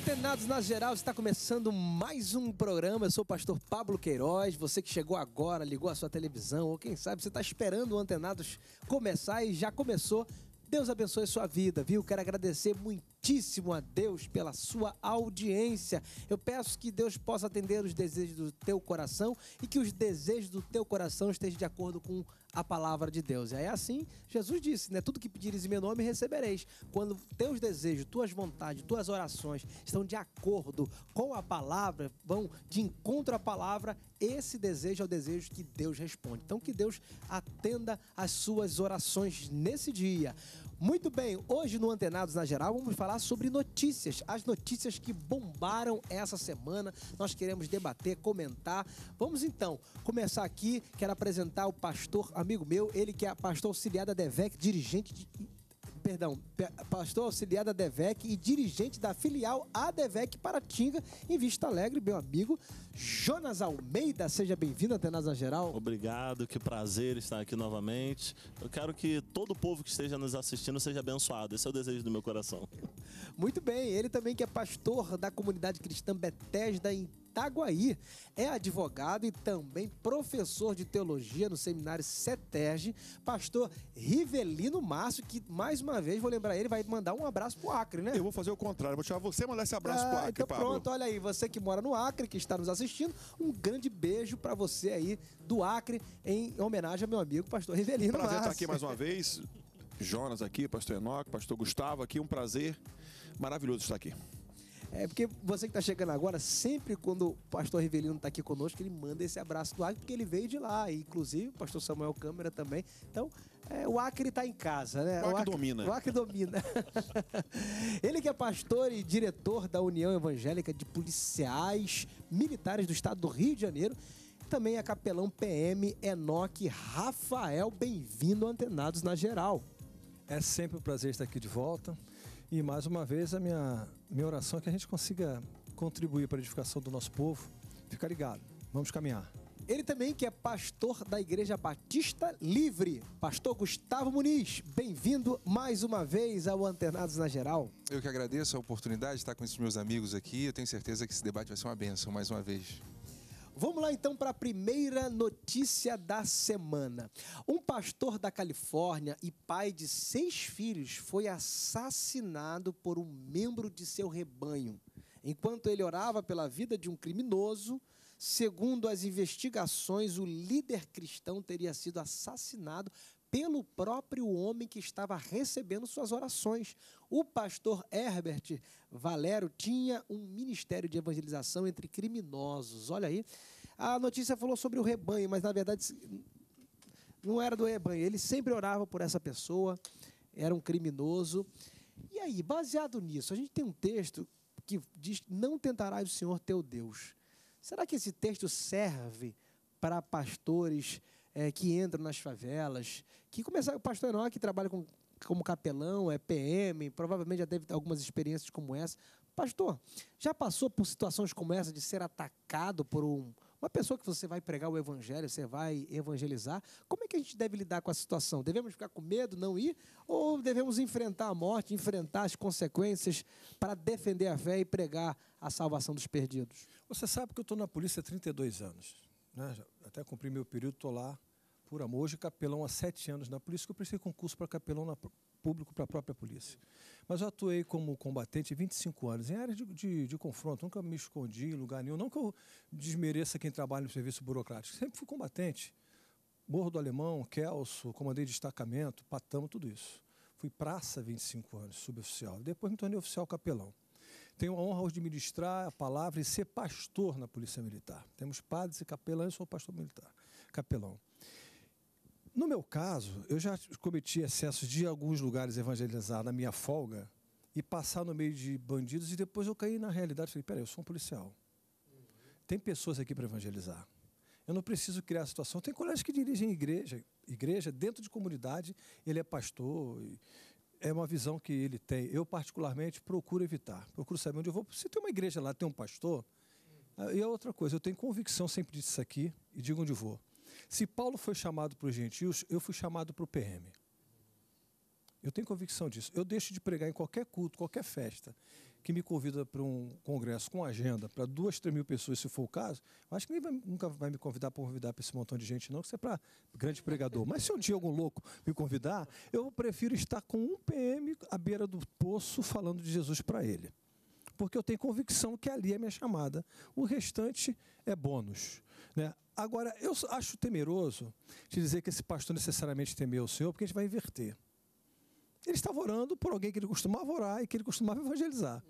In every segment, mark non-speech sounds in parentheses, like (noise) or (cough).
Antenados na geral, está começando mais um programa. Eu sou o pastor Pablo Queiroz. Você que chegou agora, ligou a sua televisão, ou quem sabe você está esperando o Antenados começar e já começou. Deus abençoe sua vida, viu? Quero agradecer muitíssimo a Deus pela sua audiência. Eu peço que Deus possa atender os desejos do teu coração e que os desejos do teu coração estejam de acordo com a palavra de Deus. E aí assim, Jesus disse, né? Tudo que pedires em meu nome recebereis. Quando teus desejos, tuas vontades, tuas orações estão de acordo com a palavra, vão de encontro à palavra, esse desejo é o desejo que Deus responde. Então que Deus atenda às suas orações nesse dia. Muito bem, hoje no Antenados na Geral vamos falar sobre notícias, as notícias que bombaram essa semana. Nós queremos debater, comentar. Vamos então começar aqui. Quero apresentar o pastor, amigo meu, ele que é pastor auxiliar da DEVEC, dirigente de perdão, pastor auxiliar da DEVEC e dirigente da filial ADEVEC Paratinga, em Vista Alegre, meu amigo Jonas Almeida. Seja bem-vindo, Antenasa Geral. Obrigado, que prazer estar aqui novamente. Eu quero que todo o povo que esteja nos assistindo seja abençoado. Esse é o desejo do meu coração. Muito bem, ele também que é pastor da comunidade cristã Betesda em Itaguaí. É advogado e também professor de teologia no seminário CETERG, pastor Rivelino Márcio, que mais uma vez, vou lembrar ele, vai mandar um abraço pro Acre, né? Eu vou fazer o contrário, vou chamar você mandar esse abraço ah, pro Acre, então pronto, olha aí, você que mora no Acre, que está nos assistindo, um grande beijo para você aí do Acre, em homenagem ao meu amigo pastor Rivelino Prazer Márcio. Prazer estar aqui mais uma vez. (laughs) Jonas aqui, pastor Enoque, pastor Gustavo aqui, um prazer maravilhoso estar aqui. É porque você que está chegando agora, sempre quando o pastor Rivelino está aqui conosco, ele manda esse abraço do Acre, porque ele veio de lá. inclusive, o pastor Samuel Câmara também. Então, é, o Acre está em casa, né? O Acre, o Acre domina. O Acre domina. (laughs) ele que é pastor e diretor da União Evangélica de Policiais Militares do Estado do Rio de Janeiro também é capelão PM Enoque Rafael. Bem-vindo, Antenados na Geral. É sempre um prazer estar aqui de volta. E mais uma vez, a minha, minha oração é que a gente consiga contribuir para a edificação do nosso povo. Fica ligado, vamos caminhar. Ele também que é pastor da Igreja Batista Livre, pastor Gustavo Muniz. Bem-vindo mais uma vez ao Antenados na Geral. Eu que agradeço a oportunidade de estar com esses meus amigos aqui. Eu tenho certeza que esse debate vai ser uma benção mais uma vez. Vamos lá então para a primeira notícia da semana. Um pastor da Califórnia e pai de seis filhos foi assassinado por um membro de seu rebanho, enquanto ele orava pela vida de um criminoso. Segundo as investigações, o líder cristão teria sido assassinado pelo próprio homem que estava recebendo suas orações. O pastor Herbert Valero tinha um ministério de evangelização entre criminosos. Olha aí, a notícia falou sobre o rebanho, mas na verdade não era do rebanho. Ele sempre orava por essa pessoa, era um criminoso. E aí, baseado nisso, a gente tem um texto que diz: Não tentarás o Senhor teu Deus. Será que esse texto serve para pastores? é, que entram nas favelas, que começaram. O pastor Enoque trabalha com, como capelão, é PM, provavelmente já teve algumas experiências como essa. Pastor, já passou por situações como essa de ser atacado por um, uma pessoa que você vai pregar o evangelho, você vai evangelizar? Como é que a gente deve lidar com a situação? Devemos ficar com medo, não ir? Ou devemos enfrentar a morte, enfrentar as consequências para defender a fé e pregar a salvação dos perdidos? Você sabe que eu estou na polícia há 32 anos né, até cumpri meu período, estou lá por amor. Hoje, capelão há sete anos na polícia, que eu prestei concurso para capelão na, público para a própria polícia. Mas eu atuei como combatente 25 anos, em áreas de, de, de, confronto, nunca me escondi em lugar nenhum. Não que eu desmereça quem trabalha no serviço burocrático, sempre fui combatente. Morro do Alemão, Kelso, comandei destacamento, patamo, tudo isso. Fui praça 25 anos, suboficial. Depois me tornei oficial capelão. Tenho a honra hoje de ministrar a palavra e ser pastor na Polícia Militar. Temos padres e capelães, eu sou pastor militar, capelão. No meu caso, eu já cometi excessos de alguns lugares evangelizar na minha folga e passar no meio de bandidos e depois eu caí na realidade e falei, peraí, eu sou um policial. Tem pessoas aqui para evangelizar. Eu não preciso criar a situação. Tem colégios que dirigem igreja, igreja dentro de comunidade, ele é pastor, é uma visão que ele tem. Eu, particularmente, procuro evitar. Procuro saber onde eu vou. Se tem uma igreja lá, tem um pastor. Ah, e a é outra coisa, eu tenho convicção, sempre disso aqui, e digo onde vou. Se Paulo foi chamado para os gentios, eu fui chamado para o PM. Eu tenho convicção disso. Eu deixo de pregar em qualquer culto, qualquer festa que me convida para um congresso com agenda para duas, três mil pessoas, se for o caso, eu acho que vai, nunca vai me convidar para convidar para esse montão de gente, não, que você é para grande pregador. Mas se um dia algum louco me convidar, eu prefiro estar com um PM à beira do poço falando de Jesus para ele. Porque eu tenho convicção que ali é minha chamada. O restante é bônus. Né? Agora, eu acho temeroso te dizer que esse pastor necessariamente temeu o Senhor, porque a gente vai inverter. Ele estava orando por alguém que ele costumava orar e que ele costumava evangelizar.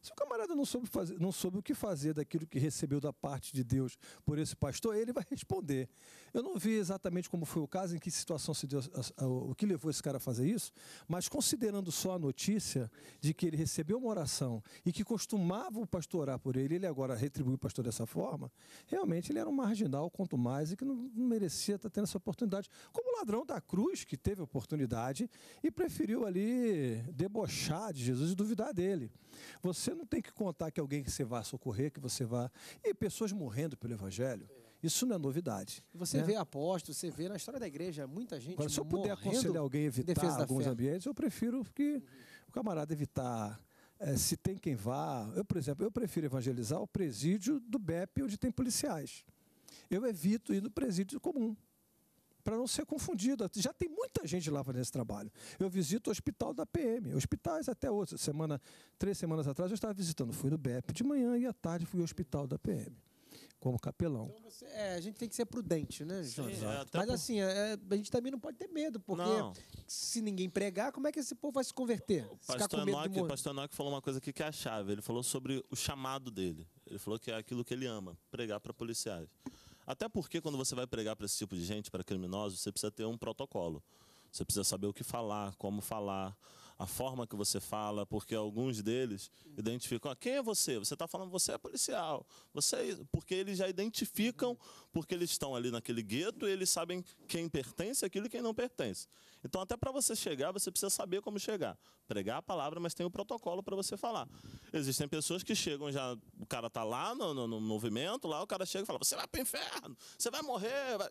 Se o camarada não soube, fazer, não soube o que fazer daquilo que recebeu da parte de Deus por esse pastor, ele vai responder. Eu não vi exatamente como foi o caso, em que situação se deu, o que levou esse cara a fazer isso, mas considerando só a notícia de que ele recebeu uma oração e que costumava o pastor orar por ele, ele agora retribui o pastor dessa forma, realmente ele era um marginal, quanto mais, e que não, não merecia estar tendo essa oportunidade. Como o ladrão da cruz, que teve a oportunidade e preferiu ali debochar de Jesus e duvidar dele. Você não tem que contar que alguém que você vá socorrer, que você vá. E pessoas morrendo pelo Evangelho. É. Isso não é novidade. Você né? vê apóstolos, você vê na história da igreja muita gente. Agora, se eu puder aconselhar alguém a evitar alguns fé. ambientes, eu prefiro que o camarada evitar. É, se tem quem vá, eu, por exemplo, eu prefiro evangelizar o presídio do BEP, onde tem policiais. Eu evito ir no presídio comum para não ser confundido. Já tem muita gente lá fazendo esse trabalho. Eu visito o hospital da PM, hospitais até outra semana, três semanas atrás eu estava visitando, fui no BEP de manhã e à tarde fui ao hospital da PM como capelão. Então você, é, a gente tem que ser prudente, né, é, Mas assim, é, é, a gente também não pode ter medo, porque não. se ninguém pregar, como é que esse povo vai se converter? O pastor, Enoque, pastor Enoque falou uma coisa aqui que é a chave. Ele falou sobre o chamado dele. Ele falou que é aquilo que ele ama, pregar para policiais. Até porque quando você vai pregar para esse tipo de gente, para criminosos, você precisa ter um protocolo. Você precisa saber o que falar, como falar, a forma que você fala, porque alguns deles identificam ah, quem é você? Você está falando você é policial, você é porque eles já identificam, porque eles estão ali naquele gueto, e eles sabem quem pertence àquilo e quem não pertence. Então até para você chegar, você precisa saber como chegar, pregar a palavra, mas tem o um protocolo para você falar. Existem pessoas que chegam já, o cara está lá no, no, no movimento, lá o cara chega e fala: você vai para o inferno, você vai morrer, vai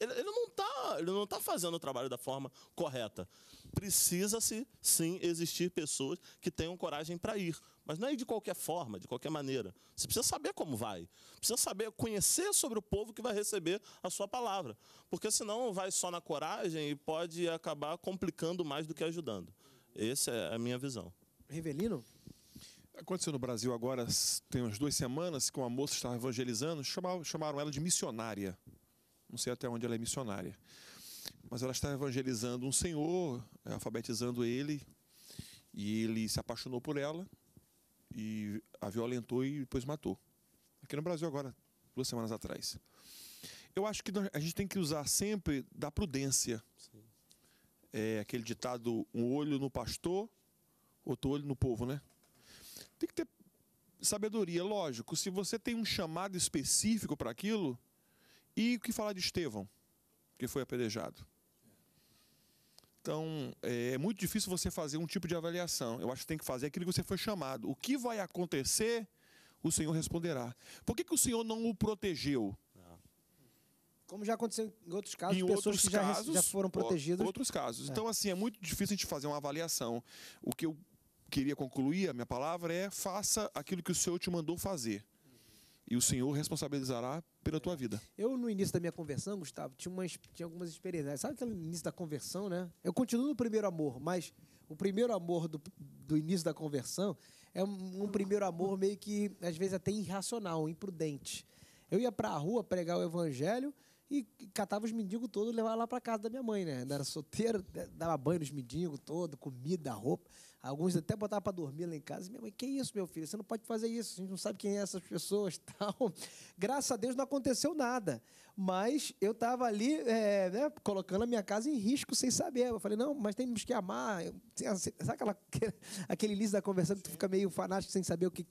ele, não está ele não tá fazendo o trabalho da forma correta precisa-se sim existir pessoas que tenham coragem para ir. Mas não é ir de qualquer forma, de qualquer maneira. Você precisa saber como vai. Precisa saber, conhecer sobre o povo que vai receber a sua palavra. Porque senão vai só na coragem e pode acabar complicando mais do que ajudando. Essa é a minha visão. Revelino? Aconteceu no Brasil agora, tem umas duas semanas, que uma moça estava evangelizando, chamaram ela de missionária. Não sei até onde ela é missionária mas ela estava evangelizando um senhor, é, alfabetizando ele, e ele se apaixonou por ela e a violentou e depois matou. Aqui no Brasil agora, duas semanas atrás. Eu acho que a gente tem que usar sempre da prudência. Sim. É aquele ditado, um olho no pastor, outro olho no povo, né? Tem que ter sabedoria, lógico. Se você tem um chamado específico para aquilo, e o que falar de Estevão, que foi apedrejado? Então, é, é muito difícil você fazer um tipo de avaliação. Eu acho que tem que fazer aquilo que você foi chamado. O que vai acontecer, o Senhor responderá. Por que, que o Senhor não o protegeu? Ah. Como já aconteceu em outros casos, em pessoas outros que casos, já, já foram protegidas. em Outros casos. É. Então, assim, é muito difícil a gente fazer uma avaliação. O que eu queria concluir, a minha palavra, é faça aquilo que o Senhor te mandou fazer e o Senhor responsabilizará pela tua vida. Eu, no início da minha conversão, Gustavo, tinha, umas, tinha algumas experiências. Sabe aquele início da conversão, né? Eu continuo no primeiro amor, mas o primeiro amor do, do início da conversão é um, um primeiro amor meio que, às vezes, até irracional, imprudente. Eu ia para a rua pregar o evangelho e catava os mendigos todos e levava lá para casa da minha mãe, né? Eu era solteiro, dava banho nos mendigos todo, comida, roupa. Alguns até botavam para dormir lá em casa. Minha mãe, que isso, meu filho? Você não pode fazer isso. A gente não sabe quem é essas pessoas (laughs) tal. Graças a Deus não aconteceu nada. Mas eu estava ali é, né, colocando a minha casa em risco sem saber. Eu falei, não, mas temos que amar. Assim, assim, sabe aquela, (laughs) aquele início da conversa que tu fica meio fanático sem saber o que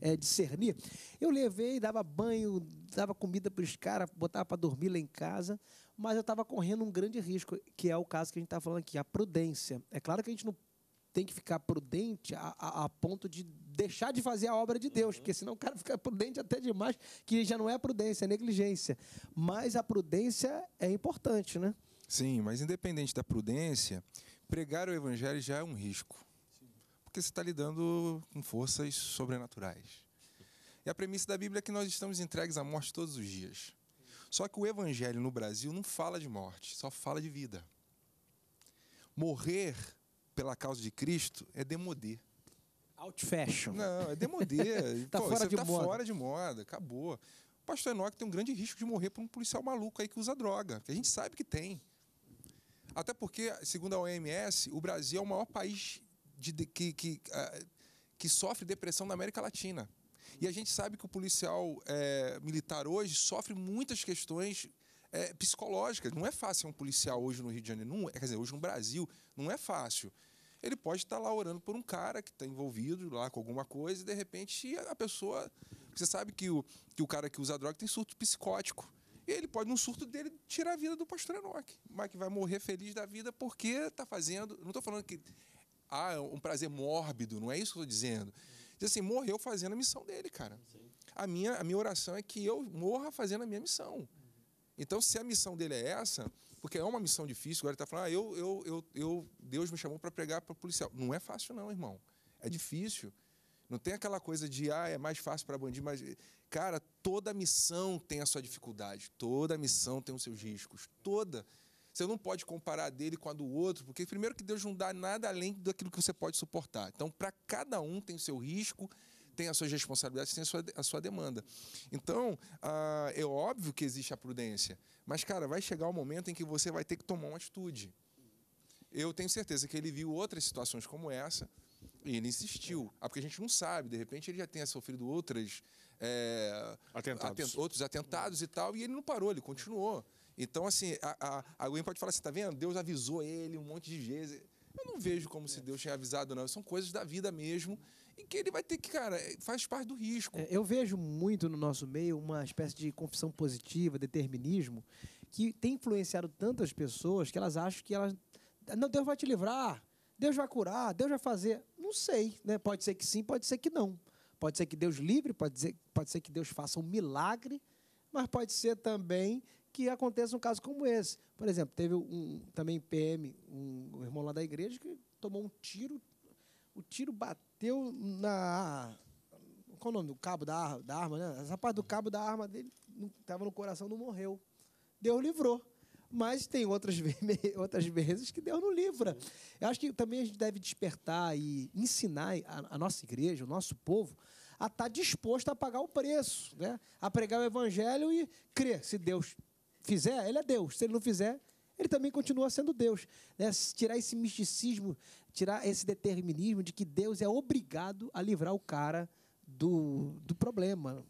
é, discernir? Eu levei, dava banho, dava comida para os caras, botava para dormir lá em casa. Mas eu estava correndo um grande risco, que é o caso que a gente está falando aqui, a prudência. É claro que a gente não tem que ficar prudente a, a, a, ponto de deixar de fazer a obra de Deus, uhum. porque senão o cara fica prudente até demais, que já não é prudência, é negligência. Mas a prudência é importante, né? Sim, mas independente da prudência, pregar o evangelho já é um risco. Sim. Porque você está lidando com forças sobrenaturais. E a premissa da Bíblia é que nós estamos entregues à morte todos os dias. Só que o evangelho no Brasil não fala de morte, só fala de vida. Morrer pela causa de Cristo é demoder. Out fashion. Não, é demoder. (laughs) tá Pô, fora de tá moda. fora de moda, acabou. O pastor Enoque tem um grande risco de morrer por um policial maluco aí que usa droga, que a gente sabe que tem. Até porque, segundo a OMS, o Brasil é o maior país de, de, que, que, uh, que sofre depressão na América Latina. E a gente sabe que o policial é, militar hoje sofre muitas questões é, psicológicas. Não é fácil ser um policial hoje no Rio de Janeiro, não, é, quer dizer, hoje no Brasil, não é fácil. Ele pode estar lá orando por um cara que está envolvido lá com alguma coisa e de repente a pessoa. Você sabe que o, que o cara que usa droga tem surto psicótico. E ele pode, num surto dele, tirar a vida do pastor Enoch. Mas que vai morrer feliz da vida porque está fazendo. Não estou falando que ah, é um prazer mórbido, não é isso que eu estou dizendo. Diz assim, morreu fazendo a missão dele, cara. A minha, a minha oração é que eu morra fazendo a minha missão. Então, se a missão dele é essa, porque é uma missão difícil. Agora ele está falando, ah, eu, eu, eu, eu, Deus me chamou para pregar para policial. Não é fácil, não, irmão. É difícil. Não tem aquela coisa de, ah, é mais fácil para bandido, mas. Cara, toda missão tem a sua dificuldade. Toda missão tem os seus riscos. Toda. Você não pode comparar a dele com a do outro, porque primeiro que Deus não dá nada além daquilo que você pode suportar. Então, para cada um tem o seu risco, tem as suas responsabilidades, tem a sua, a sua demanda. Então, ah, é óbvio que existe a prudência, mas, cara, vai chegar o um momento em que você vai ter que tomar uma atitude. Eu tenho certeza que ele viu outras situações como essa e ele insistiu. Ah, porque a gente não sabe, de repente ele já tenha sofrido outras, é, atentados. Atent, outros atentados e tal, e ele não parou, ele continuou. Então, assim, a, a, alguém pode falar assim, tá vendo? Deus avisou ele um monte de vezes. Eu não vejo como se Deus tinha avisado, não. São coisas da vida mesmo em que ele vai ter que, cara, é, faz parte do risco. É, eu vejo muito no nosso meio uma espécie de confissão positiva, determinismo, que tem influenciado tantas pessoas que elas acham que elas. Não, Deus vai te livrar, Deus vai curar, Deus vai fazer. Não sei, né? Pode ser que sim, pode ser que não. Pode ser que Deus livre, pode ser, pode ser que Deus faça um milagre, mas pode ser também que aconteça um caso como esse. Por exemplo, teve um também PM, um, um irmão lá da igreja, que tomou um tiro, o tiro bateu na. Qual o nome do cabo da, da arma, né? Essa parte do cabo da arma dele estava no coração, não morreu. Deus livrou. Mas tem outras, (laughs) outras vezes que Deus não livra. Eu acho que também a gente deve despertar e ensinar a, a nossa igreja, o nosso povo, a estar tá disposto a pagar o preço, né? a pregar o evangelho e crer. Se Deus fizer, ele é Deus. Se ele não fizer, ele também continua sendo Deus. Né? Tirar esse misticismo, tirar esse determinismo de que Deus é obrigado a livrar o cara do, do problema.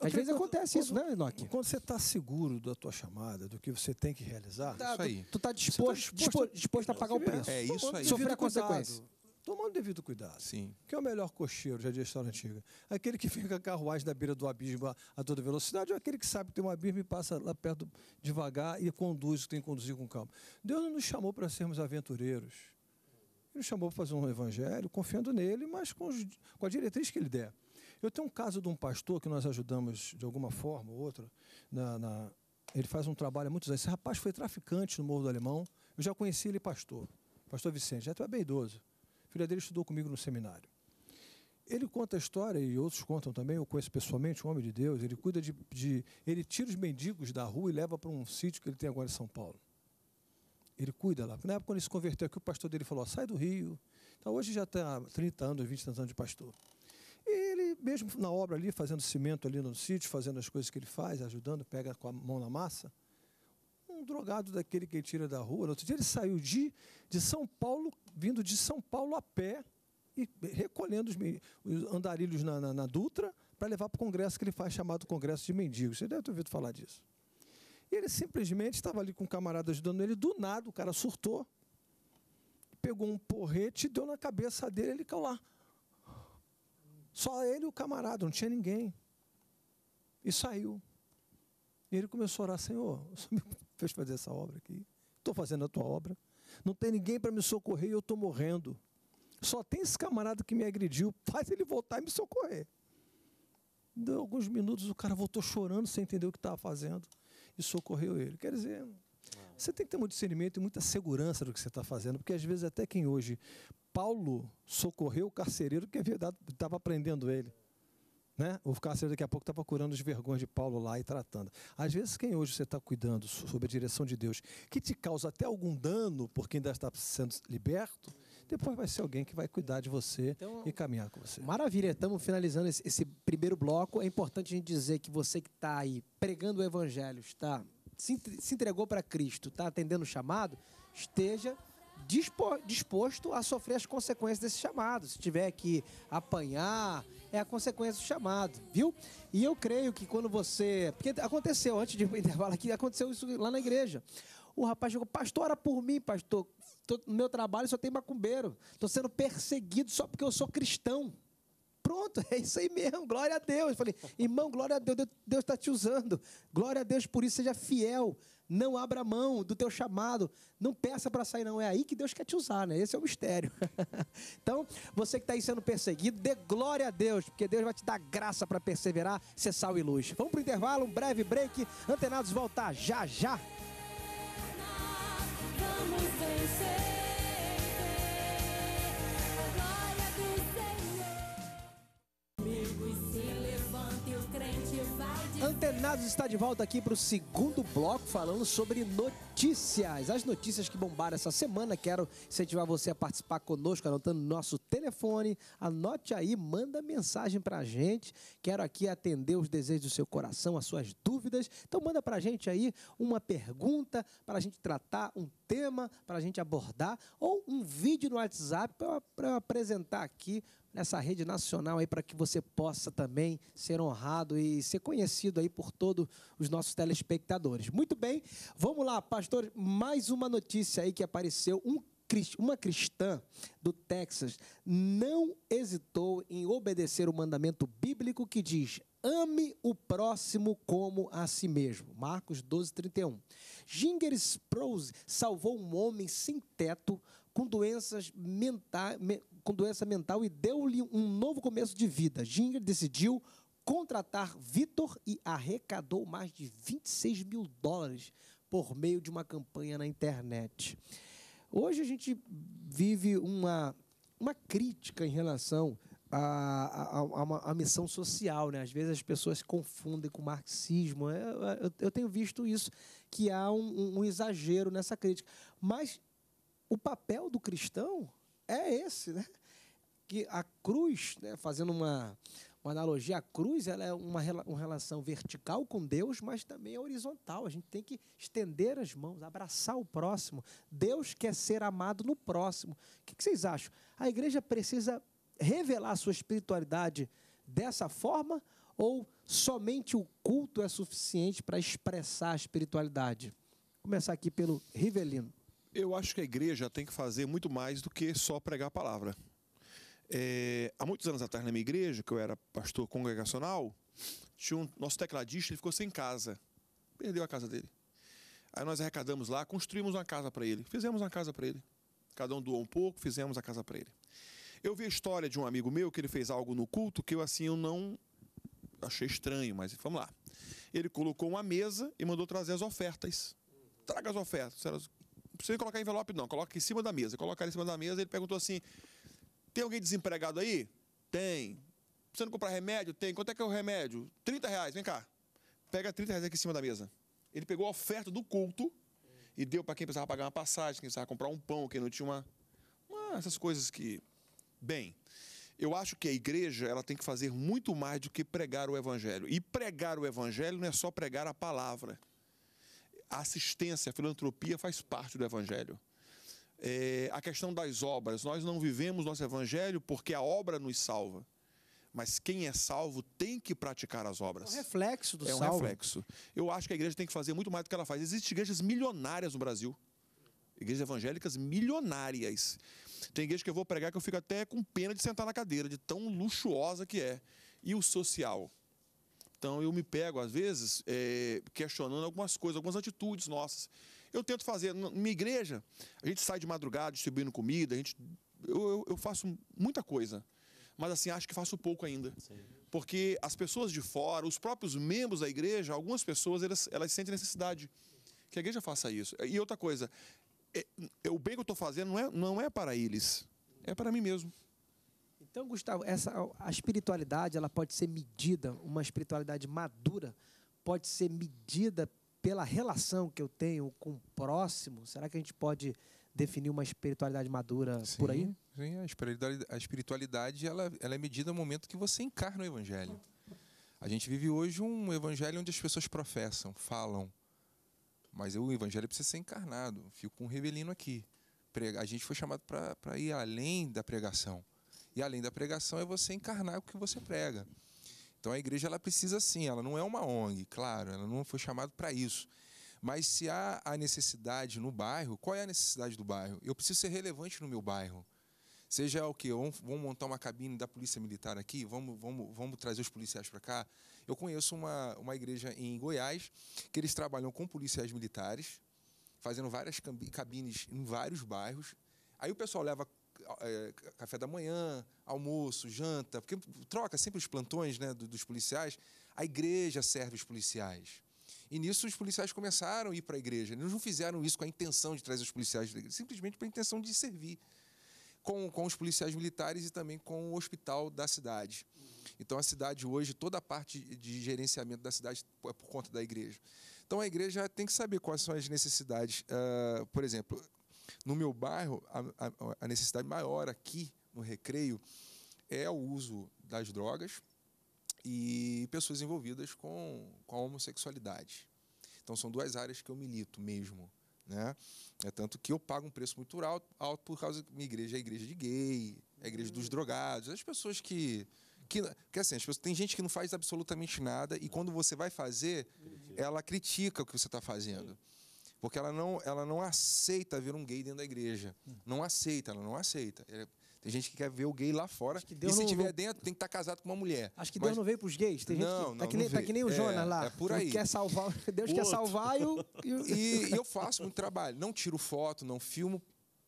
Às vezes acontece quando, isso, né, Enoch? Quando você está seguro da tua chamada, do que você tem que realizar, tá, isso aí. tu está disposto, tá disposto, disposto, disposto, a pagar o preço. É isso aí. Sofrer a consequência tomando devido cuidado. Sim. Que é o melhor cocheiro, já de história antiga? Aquele que fica a carruagem da beira do abismo a, a, toda velocidade ou aquele que sabe que tem um abismo e passa lá perto devagar e conduz o que tem que conduzir com calma? Deus não nos chamou para sermos aventureiros. Ele nos chamou para fazer um evangelho, confiando nele, mas com, os, com a diretriz que ele der. Eu tenho um caso de um pastor que nós ajudamos de alguma forma ou outra. Na, na ele faz um trabalho há muitos anos. Esse rapaz foi traficante no Morro do Alemão. Eu já conheci ele pastor, pastor Vicente, já é bem idoso filha dele estudou comigo no seminário. Ele conta a história, e outros contam também, eu conheço pessoalmente um homem de Deus, ele cuida de. de ele tira os mendigos da rua e leva para um sítio que ele tem agora em São Paulo. Ele cuida lá. Na época, quando ele se converteu aqui, o pastor dele falou: sai do Rio. Então, hoje já está 30 anos, 20 anos de pastor. E ele, mesmo na obra ali, fazendo cimento ali no sítio, fazendo as coisas que ele faz, ajudando, pega com a mão na massa, drogado daquele que ele tira da rua. No outro dia ele saiu de, de São Paulo, vindo de São Paulo a pé e recolhendo os, os andarilhos na, na, na Dutra para levar para o congresso que ele faz, chamado Congresso de Mendigos. Você deve ter ouvido falar disso. E ele simplesmente estava ali com um camarada ajudando ele, do nada o cara surtou, pegou um porrete, e deu na cabeça dele ele caiu lá. Só ele e o camarada, não tinha ninguém. E saiu. E ele começou a orar, Senhor, fez fazer essa obra aqui. Estou fazendo a tua obra. Não tem ninguém para me socorrer e eu estou morrendo. Só tem esse camarada que me agrediu. (laughs) Faz ele voltar e me socorrer. Deu alguns minutos, o cara voltou chorando sem entender o que estava fazendo e socorreu ele. Quer dizer, você tem que ter muito discernimento e muita segurança do que você está fazendo, porque às vezes até quem hoje. Paulo socorreu o carcereiro que estava prendendo ele. Né? O Cássio daqui a pouco está procurando as vergonhas de Paulo lá e tratando. Às vezes, quem hoje você está cuidando sob a direção de Deus, que te causa até algum dano, porque ainda está sendo liberto, depois vai ser alguém que vai cuidar de você então, e caminhar com você. Maravilha, estamos finalizando esse, esse, primeiro bloco. É importante a gente dizer que você que está aí pregando o evangelho, está se, se entregou para Cristo, está atendendo o chamado, esteja disposto a sofrer as consequências desse chamado. Se tiver que apanhar, é a consequência do chamado, viu? E eu creio que quando você. Porque aconteceu, antes de (laughs) intervalo aqui, aconteceu isso lá na igreja. O rapaz chegou, pastor, ora por mim, pastor. Tô, no meu trabalho só tem macumbeiro. Estou sendo perseguido só porque eu sou cristão. Pronto, (laughs) é isso aí mesmo, glória a Deus. falei, irmão, glória a Deus, Deus está te usando. Glória a Deus por isso, seja fiel não abra mão do teu chamado. Não peça para sair, não. É aí que Deus quer te usar, né? Esse é o mistério. (laughs) então, você que está aí sendo perseguido, dê glória a Deus, porque Deus vai te dar graça para perseverar, ser sal e luz. Vamos para o intervalo, um breve break. Antenados voltar já já. Vamos vencer. Penados está de volta aqui para o segundo bloco falando sobre notícias notícias, as notícias que bombaram essa semana. Quero incentivar você a participar conosco, anotando nosso telefone. Anote aí, manda mensagem para a gente. Quero aqui atender os desejos do seu coração, as suas dúvidas. Então manda para a gente aí uma pergunta para a gente tratar, um tema para a gente abordar, ou um vídeo no WhatsApp para eu apresentar aqui nessa rede nacional aí para que você possa também ser honrado e ser conhecido aí por todos os nossos telespectadores. Muito bem, vamos lá, pastor. Pastor, mais uma notícia aí que apareceu. Um, uma cristã do Texas não hesitou em obedecer o mandamento bíblico que diz: ame o próximo como a si mesmo. Marcos 12, 31. Ginger Sprose salvou um homem sem teto com, doenças mentais. com doença mental e deu-lhe um novo começo de vida. Ginger decidiu contratar Vitor e arrecadou mais de 26 mil dólares por meio de uma campanha na internet. Hoje a gente vive uma, uma crítica em relação a, a, a, a, missão social. Né? Às vezes as pessoas se confundem com o marxismo. Eu, é, é, eu, eu tenho visto isso, que há um, um, exagero nessa crítica. Mas o papel do cristão é esse, né? Que a cruz, né, fazendo uma, uma analogia, a cruz ela é uma, uma relação vertical com Deus, mas também é horizontal. A gente tem que estender as mãos, abraçar o próximo. Deus quer ser amado no próximo. O que, vocês acham? A igreja precisa revelar a sua espiritualidade dessa forma ou somente o culto é suficiente para expressar a espiritualidade? Vou começar aqui pelo Rivelino. Eu acho que a igreja tem que fazer muito mais do que só pregar a palavra. É, há muitos anos atrás, na minha igreja, que eu era pastor congregacional, tinha um nosso tecladista, ele ficou sem casa. Perdeu a casa dele. Aí nós arrecadamos lá, construímos uma casa para ele. Fizemos uma casa para ele. Cada um doou um pouco, fizemos a casa para ele. Eu vi a história de um amigo meu que ele fez algo no culto que eu assim eu não achei estranho, mas vamos lá. Ele colocou uma mesa e mandou trazer as ofertas. Traga as ofertas. Não precisa colocar envelope, não. Coloca em cima da mesa. Colocar em cima da mesa, ele perguntou assim: tem alguém desempregado aí? Tem. Precisando comprar remédio? Tem. Quanto é que é o remédio? 30 reais, vem cá. Pega 30 reais aqui em cima da mesa. Ele pegou a oferta do culto e deu para quem precisava pagar uma passagem, quem precisava comprar um pão, quem não tinha uma. uma essas coisas que. Bem, eu acho que a igreja ela tem que fazer muito mais do que pregar o evangelho. E pregar o evangelho não é só pregar a palavra. A assistência, a filantropia faz parte do evangelho. É, a questão das obras. Nós não vivemos nosso evangelho porque a obra nos salva. Mas quem é salvo tem que praticar as obras. É um reflexo do salvo. É um reflexo. Eu acho que a igreja tem que fazer muito mais do que ela faz. Existem igrejas milionárias no Brasil. Igrejas evangélicas milionárias. Tem igreja que eu vou pregar que eu fico até com pena de sentar na cadeira, de tão luxuosa que é. E o social? Então eu me pego, às vezes, é, questionando algumas coisas, algumas atitudes nossas. Eu tento fazer. Na minha igreja, a gente sai de madrugada distribuindo comida, a gente, eu, eu, eu faço muita coisa. Mas assim, acho que faço pouco ainda. Sim. Porque as pessoas de fora, os próprios membros da igreja, algumas pessoas, elas, elas sentem necessidade que a igreja faça isso. E outra coisa, é, é, o bem que eu estou fazendo não é, não é para eles, é para mim mesmo. Então, Gustavo, essa, a espiritualidade ela pode ser medida, uma espiritualidade madura pode ser medida pela relação que eu tenho com o próximo, será que a gente pode definir uma espiritualidade madura sim, por aí? Sim, a espiritualidade, a espiritualidade ela, ela é medida no momento que você encarna o evangelho. A gente vive hoje um evangelho onde as pessoas professam, falam, mas o evangelho precisa ser encarnado. Fico com um rebelino aqui. A gente foi chamado para ir além da pregação. E além da pregação é você encarnar o que você prega. Então a igreja ela precisa sim, ela não é uma ONG, claro, ela não foi chamada para isso. Mas se há a necessidade no bairro, qual é a necessidade do bairro? Eu preciso ser relevante no meu bairro. Seja o que vamos, vamos, montar uma cabine da polícia militar aqui, vamos, vamos, vamos trazer os policiais para cá. Eu conheço uma, uma igreja em Goiás que eles trabalham com policiais militares, fazendo várias cabines em vários bairros. Aí o pessoal leva é, café da manhã, almoço, janta, porque troca sempre os plantões né, dos policiais, a igreja serve os policiais. E nisso os policiais começaram a ir para a igreja. Eles não fizeram isso com a intenção de trazer os policiais da igreja, simplesmente para a intenção de servir com, com os policiais militares e também com o hospital da cidade. Então a cidade hoje, toda a parte de gerenciamento da cidade é por conta da igreja. Então a igreja tem que saber quais são as necessidades. Uh, por exemplo, no meu bairro, a, a, a necessidade maior aqui no recreio é o uso das drogas e pessoas envolvidas com, com a homossexualidade. Então são duas áreas que eu milito mesmo. Né? É tanto que eu pago um preço muito alto, alto por causa que minha igreja é a igreja de gay, é a igreja dos uhum. drogados, as pessoas que. que, que assim, as pessoas, tem gente que não faz absolutamente nada e quando você vai fazer, ela critica o que você está fazendo. Sim. Porque ela não, ela não aceita ver um gay dentro da igreja. Hum. Não aceita, ela não aceita. É, tem gente que quer ver o gay lá fora. e se tiver dentro, tem que estar tá casado com uma mulher. Acho que Deus Mas... não veio para os gays. Tem não, gente que... Não, tá, que nem, tá que nem o é, Jonas lá. É por aí. quer salvar, (laughs) Deus quer salvar e, o... e, e eu faço muito trabalho. Não tiro foto, não filmo,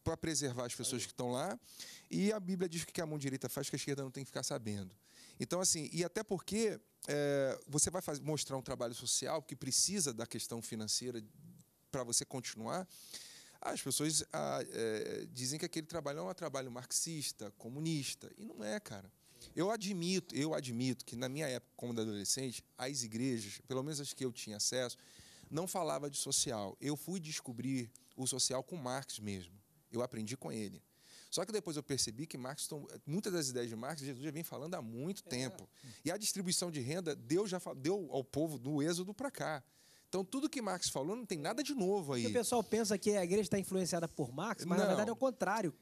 para preservar as pessoas que estão lá. E a Bíblia diz que que a mão direita faz, que a esquerda não tem que ficar sabendo. Então, assim, e até porque é, você vai fazer, mostrar um trabalho social que precisa da questão financeira para você continuar, as pessoas ah, é, dizem que aquele trabalho é um trabalho marxista, comunista, e não é, cara. Eu admito, eu admito que na minha época como adolescente, as igrejas, pelo menos as que eu tinha acesso, não falava de social. Eu fui descobrir o social com Marx mesmo. Eu aprendi com ele. Só que depois eu percebi que Marx, muitas das ideias de Marx, Jesus já vem falando há muito é. tempo. E a distribuição de renda Deus já deu ao povo do êxodo para cá. Então, tudo que Marx falou não tem nada de novo aí. Porque o pessoal pensa que a igreja está influenciada por Marx, mas não. na verdade é o contrário.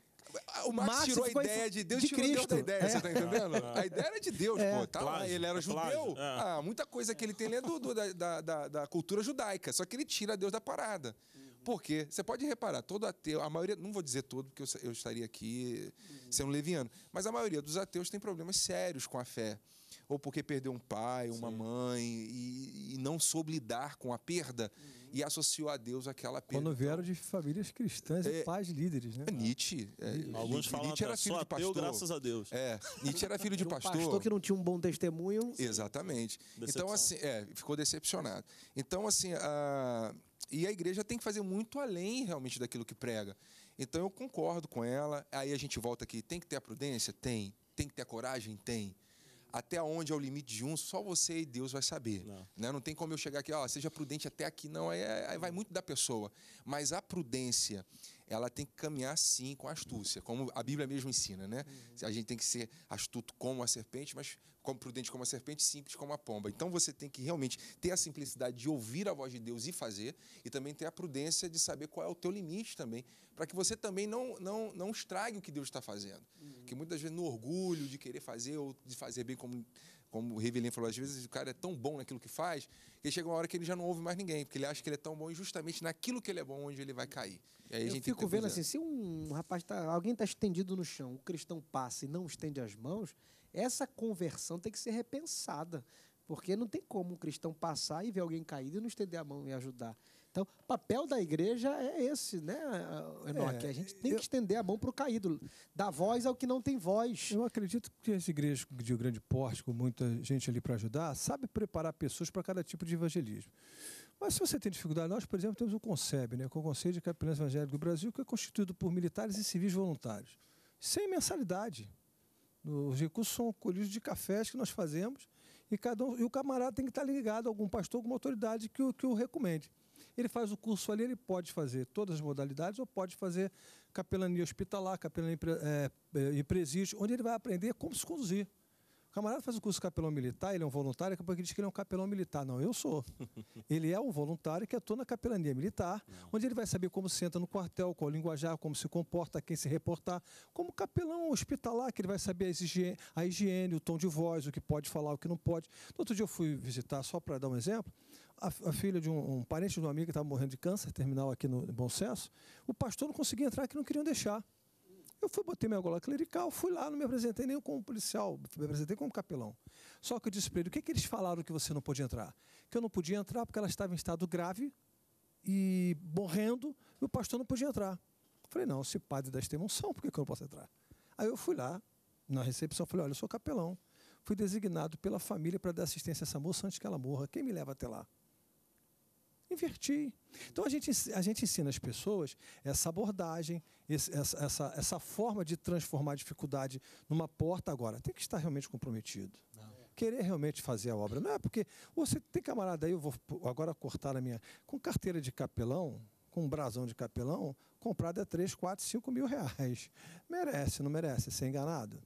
O Marx, Marx tirou a ideia de Deus, de tirou Cristo. Deus da ideia, é. você tá é. entendendo? (laughs) A ideia era de Deus, é. pô. Tá lá, ele era judeu. É. Ah, muita coisa que ele tem é do, do da, da, da, cultura judaica. Só que ele tira Deus da parada. Uhum. Porque você pode reparar, todo ateu, a maioria, não vou dizer todo, porque eu, eu estaria aqui uhum. sendo leviano, mas a maioria dos ateus tem problemas sérios com a fé ou porque perdeu um pai, uma Sim. mãe, e, e, não soube lidar com a perda uhum. e associou a Deus aquela perda. Quando vieram de famílias cristãs é, e pais líderes, né? É Nietzsche. É, Nietzsche. Alguns falam Nietzsche era filho de pastor. Ateu, graças a Deus. É, Nietzsche era filho de (laughs) um pastor. pastor que não tinha um bom testemunho. Exatamente. Então, Decepção. Então, assim, é, ficou decepcionado. Então, assim, a... e a igreja tem que fazer muito além realmente daquilo que prega. Então eu concordo com ela. Aí a gente volta aqui. Tem que ter a prudência? Tem. Tem que ter a coragem? Tem até onde é o limite de um, só você e Deus vai saber. Não, né? não tem como eu chegar aqui, ó, seja prudente até aqui. Não, aí, é, aí vai muito da pessoa. Mas a prudência ela tem que caminhar sim com astúcia, como a Bíblia mesmo ensina, né? Uhum. A gente tem que ser astuto como a serpente, mas como prudente como a serpente, simples como a pomba. Então você tem que realmente ter a simplicidade de ouvir a voz de Deus e fazer, e também ter a prudência de saber qual é o teu limite também, para que você também não, não, não estrague o que Deus está fazendo. Uhum. Que muitas vezes no orgulho de querer fazer ou de fazer bem como como o Rivelin falou, às vezes o cara é tão bom naquilo que faz, que chega uma hora que ele já não ouve mais ninguém, porque ele acha que ele é tão bom e justamente naquilo que ele é bom onde ele vai cair. E aí Eu a gente fico vendo assim, se um rapaz tá, alguém está estendido no chão, o cristão passa e não estende as mãos, essa conversão tem que ser repensada. Porque não tem como um cristão passar e ver alguém caído e não estender a mão e ajudar. Então, o papel da igreja é esse, né, Enoque? É, a gente tem eu, que estender a mão para o caído, dar voz ao que não tem voz. Eu acredito que as igrejas de grande porte, com muita gente ali para ajudar, sabe preparar pessoas para cada tipo de evangelismo. Mas se você tem dificuldade, nós, por exemplo, temos o CONSEB, né, que é o Conselho de Capelães Evangélicos do Brasil, que é constituído por militares e civis voluntários, sem mensalidade. Os recursos são colhidos de cafés que nós fazemos e, cada um, e o camarada tem que estar ligado a algum pastor, alguma autoridade que o, que o recomende. Ele faz o curso ali, ele pode fazer todas as modalidades ou pode fazer capelania hospitalar, capelania em é, é, presídio, onde ele vai aprender como se conduzir. O camarada faz o curso de capelão militar, ele é um voluntário, daqui a pouco diz que ele é um capelão militar. Não, eu sou. (laughs) Ele é um voluntário que atua na capelania militar, onde ele vai saber como se entra no quartel, qual linguajar, como se comporta, quem se reportar. Como capelão hospitalar, que ele vai saber a higiene, a higiene, o tom de voz, o que pode falar, o que não pode. No outro dia eu fui visitar, só para dar um exemplo, a, a filha de um, um, parente de um amigo que estava morrendo de câncer terminal aqui no, Bom Senso, o pastor não conseguia entrar, que não queriam deixar. Eu fui, botei minha gola clerical, fui lá, não me apresentei nem como policial, me apresentei como capelão. Só que eu disse para ele, o que, que eles falaram que você não podia entrar? Que eu não podia entrar porque ela estava em estado grave e morrendo, e o pastor não podia entrar. Eu falei, não, se padre das extrema-unção, por que, que eu não posso entrar? Aí eu fui lá, na recepção, falei, olha, eu sou capelão. Fui designado pela família para dar assistência a essa moça antes que ela morra. Quem me leva até lá? inverti. Então a gente, a gente ensina as pessoas essa abordagem, essa, essa, essa forma de transformar a dificuldade numa porta agora. Tem que estar realmente comprometido. Não. Querer realmente fazer a obra. Não é porque você tem camarada aí, eu vou agora cortar a minha. Com carteira de capelão, com um brasão de capelão, comprado é 3, 4, 5 mil reais. Merece, não merece ser é enganado?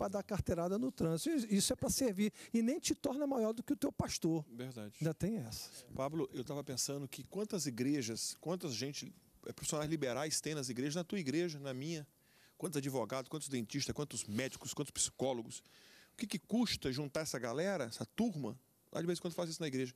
para dar carteirada no trânsito. Isso é para servir e nem te torna maior do que o teu pastor. Verdade. Ainda tem essa. Pablo, eu estava pensando que quantas igrejas, quantas gente, eh, profissionais liberais tem nas igrejas, na tua igreja, na minha. Quantos advogados, quantos dentistas, quantos médicos, quantos psicólogos. O que, que custa juntar essa galera, essa turma? Lá de vez em quando faz isso na igreja.